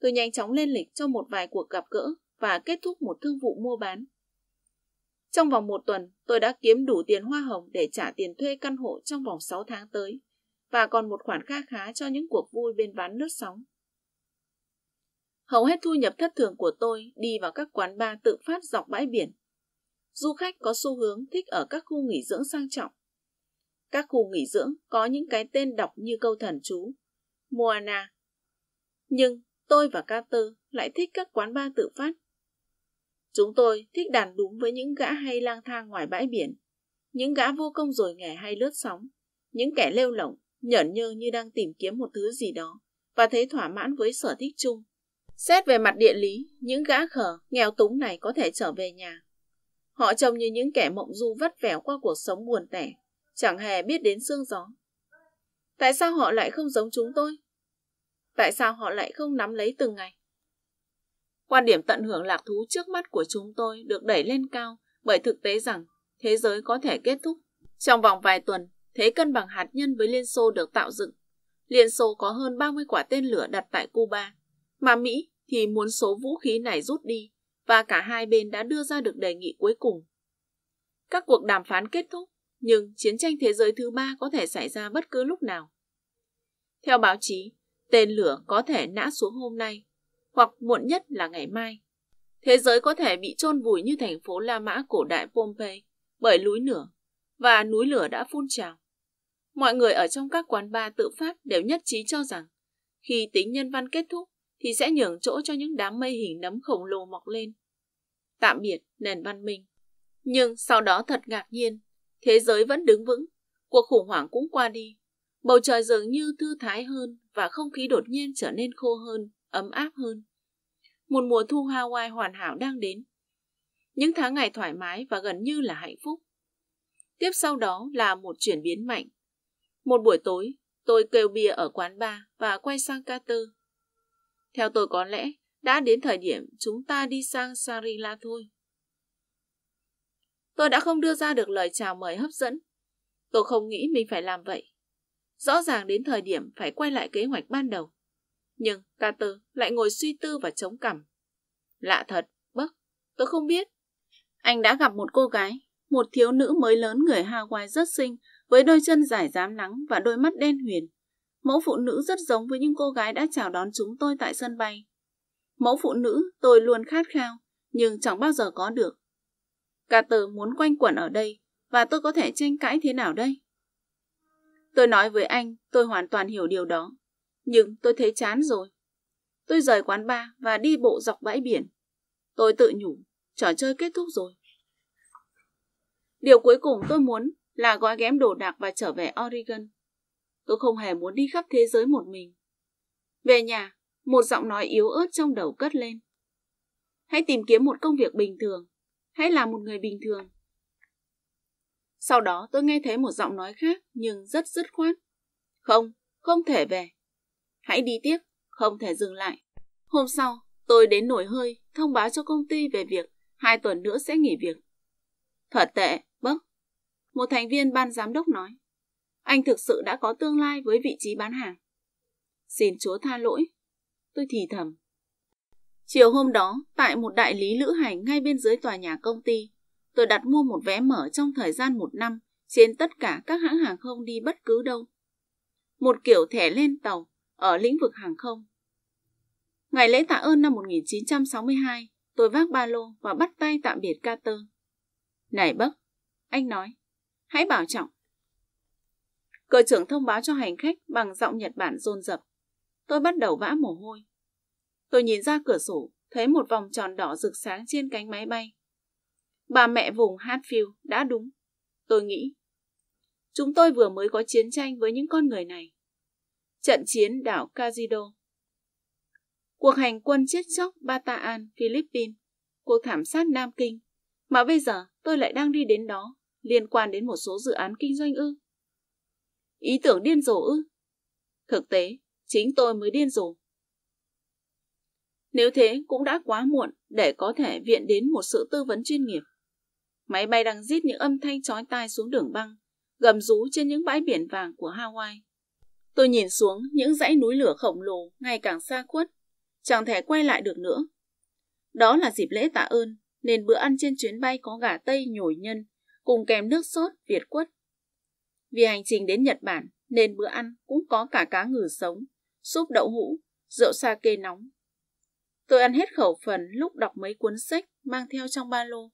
Tôi nhanh chóng lên lịch cho một vài cuộc gặp gỡ và kết thúc một thương vụ mua bán. Trong vòng một tuần, tôi đã kiếm đủ tiền hoa hồng để trả tiền thuê căn hộ trong vòng 6 tháng tới và còn một khoản kha khá cho những cuộc vui bên ván nước sóng. Hầu hết thu nhập thất thường của tôi đi vào các quán bar tự phát dọc bãi biển du khách có xu hướng thích ở các khu nghỉ dưỡng sang trọng. Các khu nghỉ dưỡng có những cái tên đọc như câu thần chú, Moana. Nhưng tôi và Carter lại thích các quán bar tự phát. Chúng tôi thích đàn đúng với những gã hay lang thang ngoài bãi biển, những gã vô công rồi nghề hay lướt sóng, những kẻ lêu lỏng, nhởn nhơ như đang tìm kiếm một thứ gì đó và thấy thỏa mãn với sở thích chung. Xét về mặt địa lý, những gã khờ, nghèo túng này có thể trở về nhà Họ trông như những kẻ mộng du vắt vẻo qua cuộc sống buồn tẻ, chẳng hề biết đến sương gió. Tại sao họ lại không giống chúng tôi? Tại sao họ lại không nắm lấy từng ngày? Quan điểm tận hưởng lạc thú trước mắt của chúng tôi được đẩy lên cao bởi thực tế rằng thế giới có thể kết thúc. Trong vòng vài tuần, thế cân bằng hạt nhân với Liên Xô được tạo dựng. Liên Xô có hơn 30 quả tên lửa đặt tại Cuba, mà Mỹ thì muốn số vũ khí này rút đi và cả hai bên đã đưa ra được đề nghị cuối cùng. Các cuộc đàm phán kết thúc, nhưng chiến tranh thế giới thứ ba có thể xảy ra bất cứ lúc nào. Theo báo chí, tên lửa có thể nã xuống hôm nay, hoặc muộn nhất là ngày mai. Thế giới có thể bị chôn vùi như thành phố La Mã cổ đại Pompeii bởi núi lửa, và núi lửa đã phun trào. Mọi người ở trong các quán bar tự phát đều nhất trí cho rằng, khi tính nhân văn kết thúc, thì sẽ nhường chỗ cho những đám mây hình nấm khổng lồ mọc lên. Tạm biệt nền văn minh. Nhưng sau đó thật ngạc nhiên, thế giới vẫn đứng vững, cuộc khủng hoảng cũng qua đi. Bầu trời dường như thư thái hơn và không khí đột nhiên trở nên khô hơn, ấm áp hơn. Một mùa thu Hawaii hoàn hảo đang đến. Những tháng ngày thoải mái và gần như là hạnh phúc. Tiếp sau đó là một chuyển biến mạnh. Một buổi tối, tôi kêu bia ở quán bar và quay sang Carter theo tôi có lẽ, đã đến thời điểm chúng ta đi sang Sarila thôi. Tôi đã không đưa ra được lời chào mời hấp dẫn. Tôi không nghĩ mình phải làm vậy. Rõ ràng đến thời điểm phải quay lại kế hoạch ban đầu. Nhưng Carter lại ngồi suy tư và chống cằm. Lạ thật, bấc, tôi không biết. Anh đã gặp một cô gái, một thiếu nữ mới lớn người Hawaii rất xinh, với đôi chân dài dám nắng và đôi mắt đen huyền. Mẫu phụ nữ rất giống với những cô gái đã chào đón chúng tôi tại sân bay. Mẫu phụ nữ tôi luôn khát khao, nhưng chẳng bao giờ có được. Cả tờ muốn quanh quẩn ở đây, và tôi có thể tranh cãi thế nào đây? Tôi nói với anh, tôi hoàn toàn hiểu điều đó. Nhưng tôi thấy chán rồi. Tôi rời quán bar và đi bộ dọc bãi biển. Tôi tự nhủ, trò chơi kết thúc rồi. Điều cuối cùng tôi muốn là gói ghém đồ đạc và trở về Oregon. Tôi không hề muốn đi khắp thế giới một mình. Về nhà, một giọng nói yếu ớt trong đầu cất lên. Hãy tìm kiếm một công việc bình thường. Hãy là một người bình thường. Sau đó tôi nghe thấy một giọng nói khác nhưng rất dứt khoát. Không, không thể về. Hãy đi tiếp, không thể dừng lại. Hôm sau, tôi đến nổi hơi thông báo cho công ty về việc hai tuần nữa sẽ nghỉ việc. Thật tệ, bấc. Một thành viên ban giám đốc nói. Anh thực sự đã có tương lai với vị trí bán hàng. Xin Chúa tha lỗi. Tôi thì thầm. Chiều hôm đó, tại một đại lý lữ hành ngay bên dưới tòa nhà công ty, tôi đặt mua một vé mở trong thời gian một năm trên tất cả các hãng hàng không đi bất cứ đâu. Một kiểu thẻ lên tàu ở lĩnh vực hàng không. Ngày lễ tạ ơn năm 1962, tôi vác ba lô và bắt tay tạm biệt Carter. Này Bắc, anh nói, hãy bảo trọng, Cơ trưởng thông báo cho hành khách bằng giọng Nhật Bản rôn rập. Tôi bắt đầu vã mồ hôi. Tôi nhìn ra cửa sổ, thấy một vòng tròn đỏ rực sáng trên cánh máy bay. Bà mẹ vùng Hatfield đã đúng. Tôi nghĩ, chúng tôi vừa mới có chiến tranh với những con người này. Trận chiến đảo Kajido Cuộc hành quân chết chóc Bataan, Philippines, cuộc thảm sát Nam Kinh, mà bây giờ tôi lại đang đi đến đó, liên quan đến một số dự án kinh doanh ư. Ý tưởng điên rồ ư? Thực tế, chính tôi mới điên rồ. Nếu thế cũng đã quá muộn để có thể viện đến một sự tư vấn chuyên nghiệp. Máy bay đang rít những âm thanh chói tai xuống đường băng, gầm rú trên những bãi biển vàng của Hawaii. Tôi nhìn xuống những dãy núi lửa khổng lồ ngày càng xa khuất, chẳng thể quay lại được nữa. Đó là dịp lễ tạ ơn, nên bữa ăn trên chuyến bay có gà tây nhồi nhân, cùng kèm nước sốt Việt quất vì hành trình đến Nhật Bản nên bữa ăn cũng có cả cá ngừ sống, súp đậu hũ, rượu sake nóng. Tôi ăn hết khẩu phần lúc đọc mấy cuốn sách mang theo trong ba lô.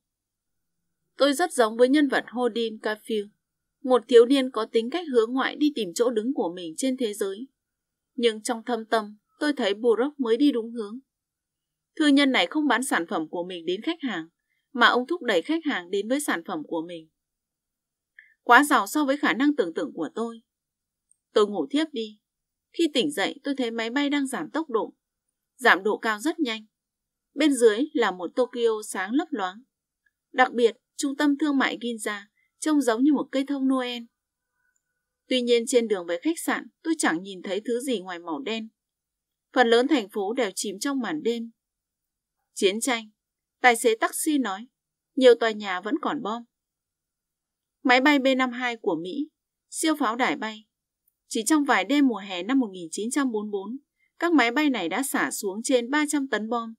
Tôi rất giống với nhân vật Hodin Cafield, một thiếu niên có tính cách hướng ngoại đi tìm chỗ đứng của mình trên thế giới. Nhưng trong thâm tâm, tôi thấy Burrock mới đi đúng hướng. Thương nhân này không bán sản phẩm của mình đến khách hàng, mà ông thúc đẩy khách hàng đến với sản phẩm của mình quá giàu so với khả năng tưởng tượng của tôi. Tôi ngủ thiếp đi. Khi tỉnh dậy tôi thấy máy bay đang giảm tốc độ, giảm độ cao rất nhanh. Bên dưới là một Tokyo sáng lấp loáng. Đặc biệt, trung tâm thương mại Ginza trông giống như một cây thông Noel. Tuy nhiên trên đường về khách sạn tôi chẳng nhìn thấy thứ gì ngoài màu đen. Phần lớn thành phố đều chìm trong màn đêm. Chiến tranh, tài xế taxi nói, nhiều tòa nhà vẫn còn bom máy bay B-52 của Mỹ, siêu pháo đải bay. Chỉ trong vài đêm mùa hè năm 1944, các máy bay này đã xả xuống trên 300 tấn bom.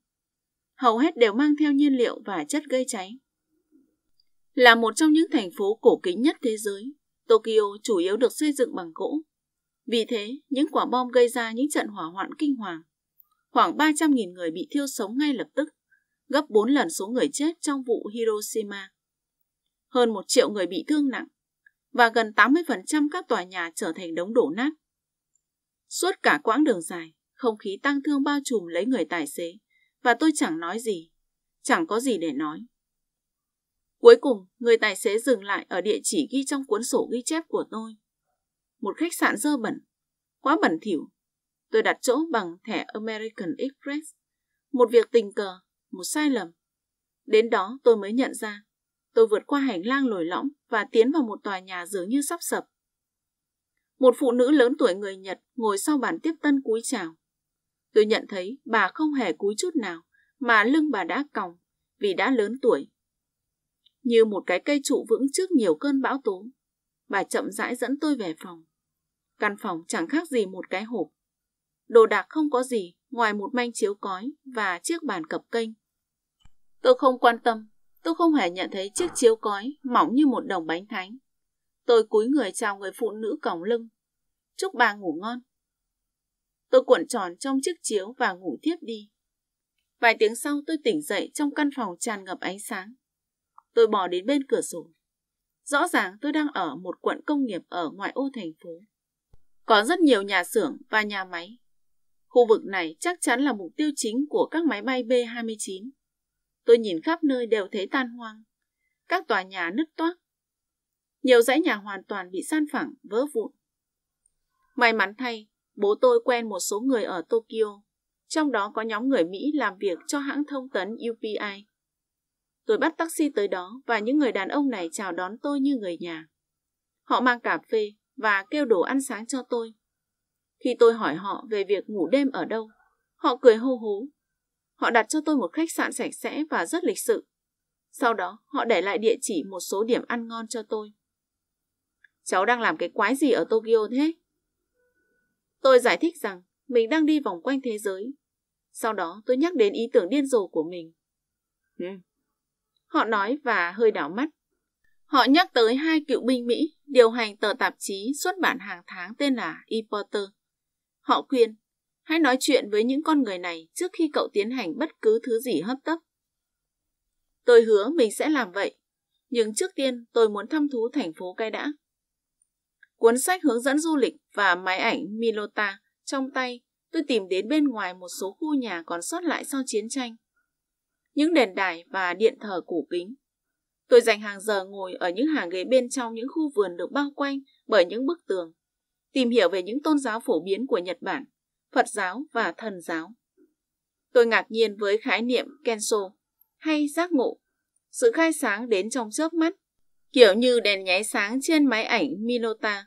Hầu hết đều mang theo nhiên liệu và chất gây cháy. Là một trong những thành phố cổ kính nhất thế giới, Tokyo chủ yếu được xây dựng bằng gỗ. Vì thế, những quả bom gây ra những trận hỏa hoạn kinh hoàng. Khoảng 300.000 người bị thiêu sống ngay lập tức, gấp 4 lần số người chết trong vụ Hiroshima hơn một triệu người bị thương nặng và gần 80% các tòa nhà trở thành đống đổ nát. Suốt cả quãng đường dài, không khí tăng thương bao trùm lấy người tài xế và tôi chẳng nói gì, chẳng có gì để nói. Cuối cùng, người tài xế dừng lại ở địa chỉ ghi trong cuốn sổ ghi chép của tôi. Một khách sạn dơ bẩn, quá bẩn thỉu. Tôi đặt chỗ bằng thẻ American Express. Một việc tình cờ, một sai lầm. Đến đó tôi mới nhận ra Tôi vượt qua hành lang lồi lõm và tiến vào một tòa nhà dường như sắp sập. Một phụ nữ lớn tuổi người Nhật ngồi sau bàn tiếp tân cúi chào. Tôi nhận thấy bà không hề cúi chút nào, mà lưng bà đã còng vì đã lớn tuổi. Như một cái cây trụ vững trước nhiều cơn bão tố, bà chậm rãi dẫn tôi về phòng. Căn phòng chẳng khác gì một cái hộp. Đồ đạc không có gì ngoài một manh chiếu cói và chiếc bàn cập kênh. Tôi không quan tâm Tôi không hề nhận thấy chiếc chiếu cói mỏng như một đồng bánh thánh. Tôi cúi người chào người phụ nữ còng lưng. Chúc bà ngủ ngon. Tôi cuộn tròn trong chiếc chiếu và ngủ tiếp đi. Vài tiếng sau tôi tỉnh dậy trong căn phòng tràn ngập ánh sáng. Tôi bò đến bên cửa sổ. Rõ ràng tôi đang ở một quận công nghiệp ở ngoại ô thành phố. Có rất nhiều nhà xưởng và nhà máy. Khu vực này chắc chắn là mục tiêu chính của các máy bay B-29. Tôi nhìn khắp nơi đều thấy tan hoang. Các tòa nhà nứt toác. Nhiều dãy nhà hoàn toàn bị san phẳng, vỡ vụn. May mắn thay, bố tôi quen một số người ở Tokyo, trong đó có nhóm người Mỹ làm việc cho hãng thông tấn UPI. Tôi bắt taxi tới đó và những người đàn ông này chào đón tôi như người nhà. Họ mang cà phê và kêu đồ ăn sáng cho tôi. Khi tôi hỏi họ về việc ngủ đêm ở đâu, họ cười hô hố Họ đặt cho tôi một khách sạn sạch sẽ và rất lịch sự. Sau đó, họ để lại địa chỉ một số điểm ăn ngon cho tôi. Cháu đang làm cái quái gì ở Tokyo thế? Tôi giải thích rằng mình đang đi vòng quanh thế giới. Sau đó tôi nhắc đến ý tưởng điên rồ của mình. Ừ. Họ nói và hơi đảo mắt. Họ nhắc tới hai cựu binh Mỹ điều hành tờ tạp chí xuất bản hàng tháng tên là E. Porter. Họ khuyên Hãy nói chuyện với những con người này trước khi cậu tiến hành bất cứ thứ gì hấp tấp. Tôi hứa mình sẽ làm vậy, nhưng trước tiên tôi muốn thăm thú thành phố cái đã. Cuốn sách hướng dẫn du lịch và máy ảnh Milota trong tay, tôi tìm đến bên ngoài một số khu nhà còn sót lại sau chiến tranh. Những đèn đài và điện thờ cổ kính. Tôi dành hàng giờ ngồi ở những hàng ghế bên trong những khu vườn được bao quanh bởi những bức tường, tìm hiểu về những tôn giáo phổ biến của Nhật Bản Phật giáo và thần giáo. Tôi ngạc nhiên với khái niệm Kenso hay giác ngộ, sự khai sáng đến trong chớp mắt, kiểu như đèn nháy sáng trên máy ảnh Minota.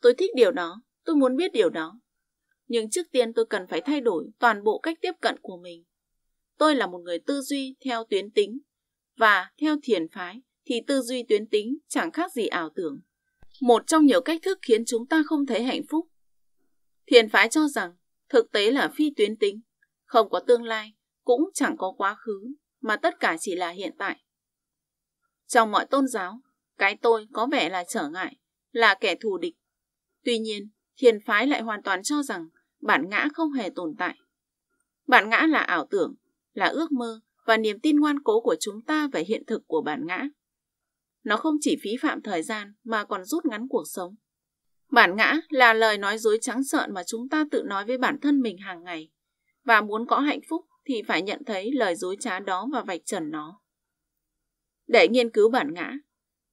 Tôi thích điều đó, tôi muốn biết điều đó. Nhưng trước tiên tôi cần phải thay đổi toàn bộ cách tiếp cận của mình. Tôi là một người tư duy theo tuyến tính, và theo thiền phái thì tư duy tuyến tính chẳng khác gì ảo tưởng. Một trong nhiều cách thức khiến chúng ta không thấy hạnh phúc Thiền phái cho rằng thực tế là phi tuyến tính, không có tương lai, cũng chẳng có quá khứ, mà tất cả chỉ là hiện tại. Trong mọi tôn giáo, cái tôi có vẻ là trở ngại, là kẻ thù địch. Tuy nhiên, thiền phái lại hoàn toàn cho rằng bản ngã không hề tồn tại. Bản ngã là ảo tưởng, là ước mơ và niềm tin ngoan cố của chúng ta về hiện thực của bản ngã. Nó không chỉ phí phạm thời gian mà còn rút ngắn cuộc sống. Bản ngã là lời nói dối trắng trợn mà chúng ta tự nói với bản thân mình hàng ngày. Và muốn có hạnh phúc thì phải nhận thấy lời dối trá đó và vạch trần nó. Để nghiên cứu bản ngã,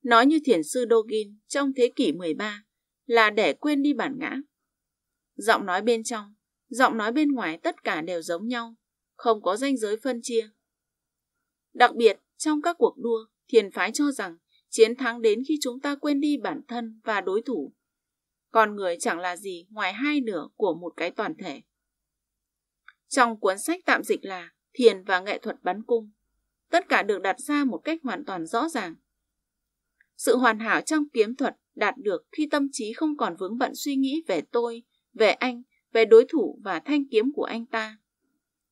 nói như thiền sư Dogin trong thế kỷ 13 là để quên đi bản ngã. Giọng nói bên trong, giọng nói bên ngoài tất cả đều giống nhau, không có ranh giới phân chia. Đặc biệt, trong các cuộc đua, thiền phái cho rằng chiến thắng đến khi chúng ta quên đi bản thân và đối thủ con người chẳng là gì ngoài hai nửa của một cái toàn thể. Trong cuốn sách tạm dịch là Thiền và nghệ thuật bắn cung, tất cả được đặt ra một cách hoàn toàn rõ ràng. Sự hoàn hảo trong kiếm thuật đạt được khi tâm trí không còn vướng bận suy nghĩ về tôi, về anh, về đối thủ và thanh kiếm của anh ta,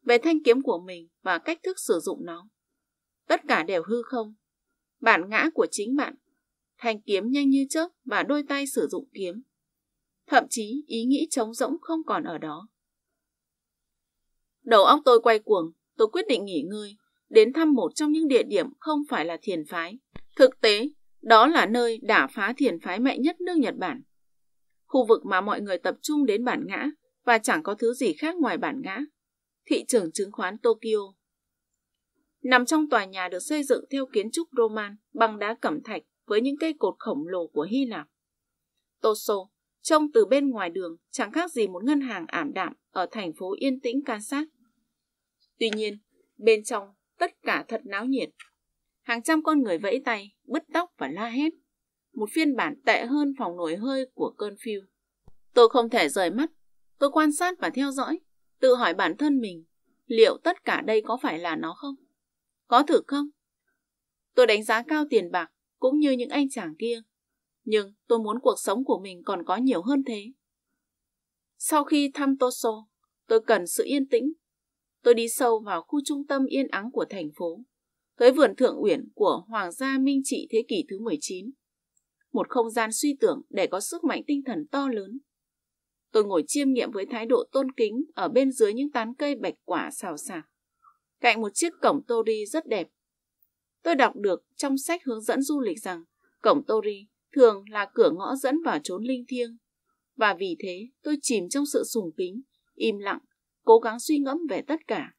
về thanh kiếm của mình và cách thức sử dụng nó. Tất cả đều hư không. Bản ngã của chính bạn, thanh kiếm nhanh như chớp và đôi tay sử dụng kiếm. Thậm chí ý nghĩ trống rỗng không còn ở đó. Đầu óc tôi quay cuồng, tôi quyết định nghỉ ngơi, đến thăm một trong những địa điểm không phải là thiền phái. Thực tế, đó là nơi đả phá thiền phái mạnh nhất nước Nhật Bản. Khu vực mà mọi người tập trung đến bản ngã và chẳng có thứ gì khác ngoài bản ngã. Thị trường chứng khoán Tokyo Nằm trong tòa nhà được xây dựng theo kiến trúc Roman bằng đá cẩm thạch với những cây cột khổng lồ của Hy Lạp. Toso Trông từ bên ngoài đường chẳng khác gì một ngân hàng ảm đạm ở thành phố yên tĩnh Kansas. Tuy nhiên, bên trong tất cả thật náo nhiệt. Hàng trăm con người vẫy tay, bứt tóc và la hét. Một phiên bản tệ hơn phòng nổi hơi của cơn phiêu. Tôi không thể rời mắt. Tôi quan sát và theo dõi, tự hỏi bản thân mình liệu tất cả đây có phải là nó không? Có thử không? Tôi đánh giá cao tiền bạc cũng như những anh chàng kia nhưng tôi muốn cuộc sống của mình còn có nhiều hơn thế. Sau khi thăm Toso, tôi cần sự yên tĩnh. Tôi đi sâu vào khu trung tâm yên ắng của thành phố, tới vườn thượng uyển của Hoàng gia Minh Trị thế kỷ thứ 19. Một không gian suy tưởng để có sức mạnh tinh thần to lớn. Tôi ngồi chiêm nghiệm với thái độ tôn kính ở bên dưới những tán cây bạch quả xào xạc, cạnh một chiếc cổng Tori rất đẹp. Tôi đọc được trong sách hướng dẫn du lịch rằng cổng Tori thường là cửa ngõ dẫn vào chốn linh thiêng. Và vì thế, tôi chìm trong sự sùng kính, im lặng, cố gắng suy ngẫm về tất cả.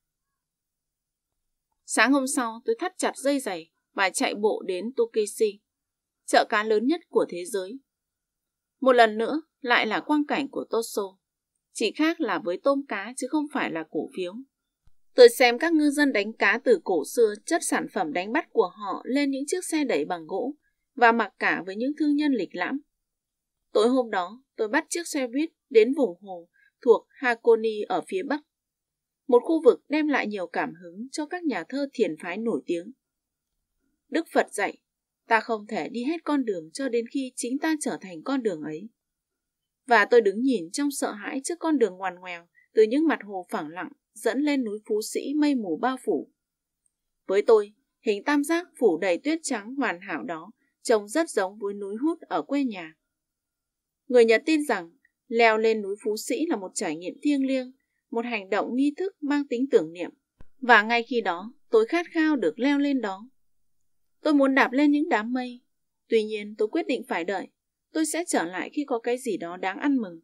Sáng hôm sau, tôi thắt chặt dây giày và chạy bộ đến Tokeshi, chợ cá lớn nhất của thế giới. Một lần nữa, lại là quang cảnh của Toso. Chỉ khác là với tôm cá chứ không phải là cổ phiếu. Tôi xem các ngư dân đánh cá từ cổ xưa chất sản phẩm đánh bắt của họ lên những chiếc xe đẩy bằng gỗ và mặc cả với những thương nhân lịch lãm. Tối hôm đó, tôi bắt chiếc xe buýt đến vùng hồ thuộc Hakoni ở phía Bắc, một khu vực đem lại nhiều cảm hứng cho các nhà thơ thiền phái nổi tiếng. Đức Phật dạy, ta không thể đi hết con đường cho đến khi chính ta trở thành con đường ấy. Và tôi đứng nhìn trong sợ hãi trước con đường ngoằn ngoèo từ những mặt hồ phẳng lặng dẫn lên núi Phú Sĩ mây mù bao phủ. Với tôi, hình tam giác phủ đầy tuyết trắng hoàn hảo đó trông rất giống với núi hút ở quê nhà. Người Nhật tin rằng leo lên núi Phú Sĩ là một trải nghiệm thiêng liêng, một hành động nghi thức mang tính tưởng niệm. Và ngay khi đó, tôi khát khao được leo lên đó. Tôi muốn đạp lên những đám mây. Tuy nhiên, tôi quyết định phải đợi. Tôi sẽ trở lại khi có cái gì đó đáng ăn mừng.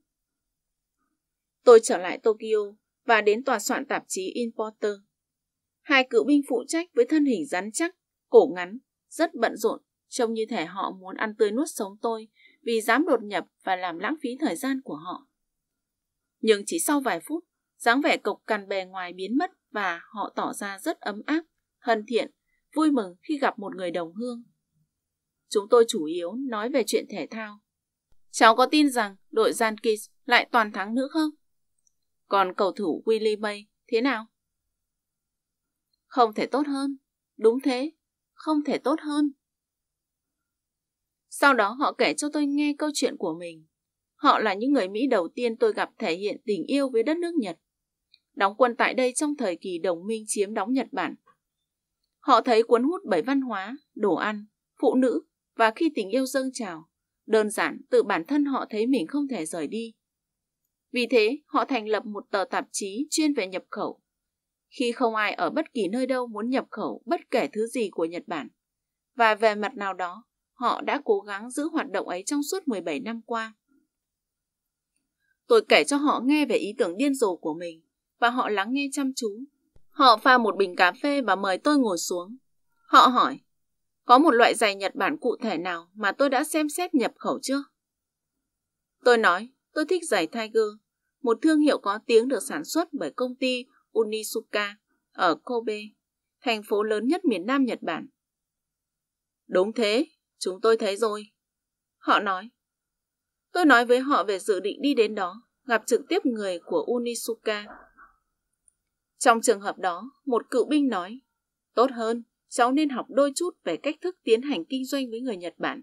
Tôi trở lại Tokyo và đến tòa soạn tạp chí Importer. Hai cựu binh phụ trách với thân hình rắn chắc, cổ ngắn, rất bận rộn Trông như thể họ muốn ăn tươi nuốt sống tôi vì dám đột nhập và làm lãng phí thời gian của họ. Nhưng chỉ sau vài phút, dáng vẻ cộc cằn bề ngoài biến mất và họ tỏ ra rất ấm áp, thân thiện, vui mừng khi gặp một người đồng hương. Chúng tôi chủ yếu nói về chuyện thể thao. Cháu có tin rằng đội Giankic lại toàn thắng nữa không? Còn cầu thủ Willie Bay thế nào? Không thể tốt hơn. Đúng thế, không thể tốt hơn. Sau đó họ kể cho tôi nghe câu chuyện của mình. Họ là những người Mỹ đầu tiên tôi gặp thể hiện tình yêu với đất nước Nhật. Đóng quân tại đây trong thời kỳ đồng minh chiếm đóng Nhật Bản. Họ thấy cuốn hút bởi văn hóa, đồ ăn, phụ nữ và khi tình yêu dâng trào, đơn giản tự bản thân họ thấy mình không thể rời đi. Vì thế, họ thành lập một tờ tạp chí chuyên về nhập khẩu. Khi không ai ở bất kỳ nơi đâu muốn nhập khẩu bất kể thứ gì của Nhật Bản, và về mặt nào đó, Họ đã cố gắng giữ hoạt động ấy trong suốt 17 năm qua. Tôi kể cho họ nghe về ý tưởng điên rồ của mình và họ lắng nghe chăm chú. Họ pha một bình cà phê và mời tôi ngồi xuống. Họ hỏi, có một loại giày Nhật Bản cụ thể nào mà tôi đã xem xét nhập khẩu chưa? Tôi nói, tôi thích giày Tiger, một thương hiệu có tiếng được sản xuất bởi công ty Unisuka ở Kobe, thành phố lớn nhất miền Nam Nhật Bản. Đúng thế, Chúng tôi thấy rồi. Họ nói. Tôi nói với họ về dự định đi đến đó, gặp trực tiếp người của Unisuka. Trong trường hợp đó, một cựu binh nói, tốt hơn, cháu nên học đôi chút về cách thức tiến hành kinh doanh với người Nhật Bản.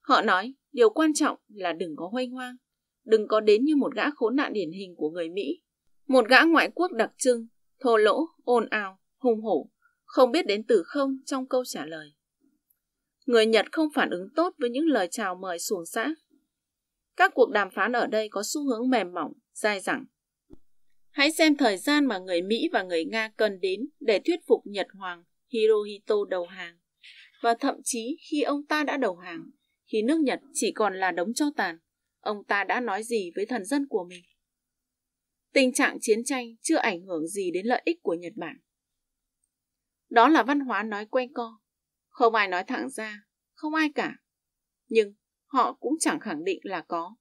Họ nói, điều quan trọng là đừng có hoang hoang, đừng có đến như một gã khốn nạn điển hình của người Mỹ. Một gã ngoại quốc đặc trưng, thô lỗ, ồn ào, hùng hổ, không biết đến từ không trong câu trả lời. Người Nhật không phản ứng tốt với những lời chào mời xuồng xã. Các cuộc đàm phán ở đây có xu hướng mềm mỏng, dai dẳng. Hãy xem thời gian mà người Mỹ và người Nga cần đến để thuyết phục Nhật Hoàng Hirohito đầu hàng. Và thậm chí khi ông ta đã đầu hàng, khi nước Nhật chỉ còn là đống cho tàn, ông ta đã nói gì với thần dân của mình? Tình trạng chiến tranh chưa ảnh hưởng gì đến lợi ích của Nhật Bản. Đó là văn hóa nói quen co, không ai nói thẳng ra, không ai cả. Nhưng họ cũng chẳng khẳng định là có.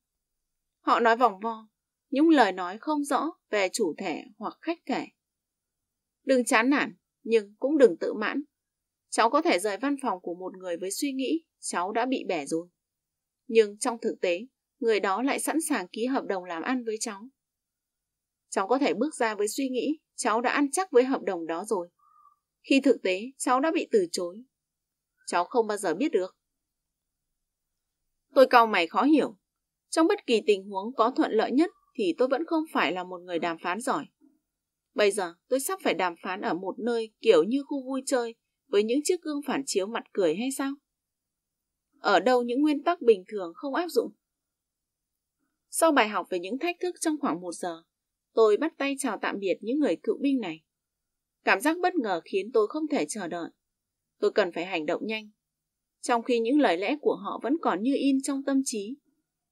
Họ nói vòng vo, những lời nói không rõ về chủ thể hoặc khách thể. Đừng chán nản, nhưng cũng đừng tự mãn. Cháu có thể rời văn phòng của một người với suy nghĩ cháu đã bị bẻ rồi. Nhưng trong thực tế, người đó lại sẵn sàng ký hợp đồng làm ăn với cháu. Cháu có thể bước ra với suy nghĩ cháu đã ăn chắc với hợp đồng đó rồi. Khi thực tế, cháu đã bị từ chối cháu không bao giờ biết được. Tôi cau mày khó hiểu. Trong bất kỳ tình huống có thuận lợi nhất thì tôi vẫn không phải là một người đàm phán giỏi. Bây giờ tôi sắp phải đàm phán ở một nơi kiểu như khu vui chơi với những chiếc gương phản chiếu mặt cười hay sao? Ở đâu những nguyên tắc bình thường không áp dụng? Sau bài học về những thách thức trong khoảng một giờ, tôi bắt tay chào tạm biệt những người cựu binh này. Cảm giác bất ngờ khiến tôi không thể chờ đợi. Tôi cần phải hành động nhanh. Trong khi những lời lẽ của họ vẫn còn như in trong tâm trí,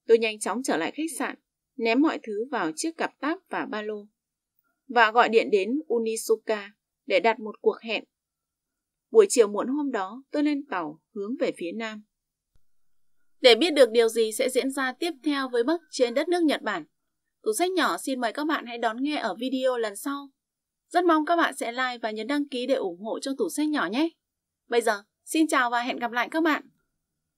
tôi nhanh chóng trở lại khách sạn, ném mọi thứ vào chiếc cặp táp và ba lô. Và gọi điện đến Unisuka để đặt một cuộc hẹn. Buổi chiều muộn hôm đó, tôi lên tàu hướng về phía Nam. Để biết được điều gì sẽ diễn ra tiếp theo với Bắc trên đất nước Nhật Bản, Tủ sách nhỏ xin mời các bạn hãy đón nghe ở video lần sau. Rất mong các bạn sẽ like và nhấn đăng ký để ủng hộ cho tủ sách nhỏ nhé! Bây giờ, xin chào và hẹn gặp lại các bạn!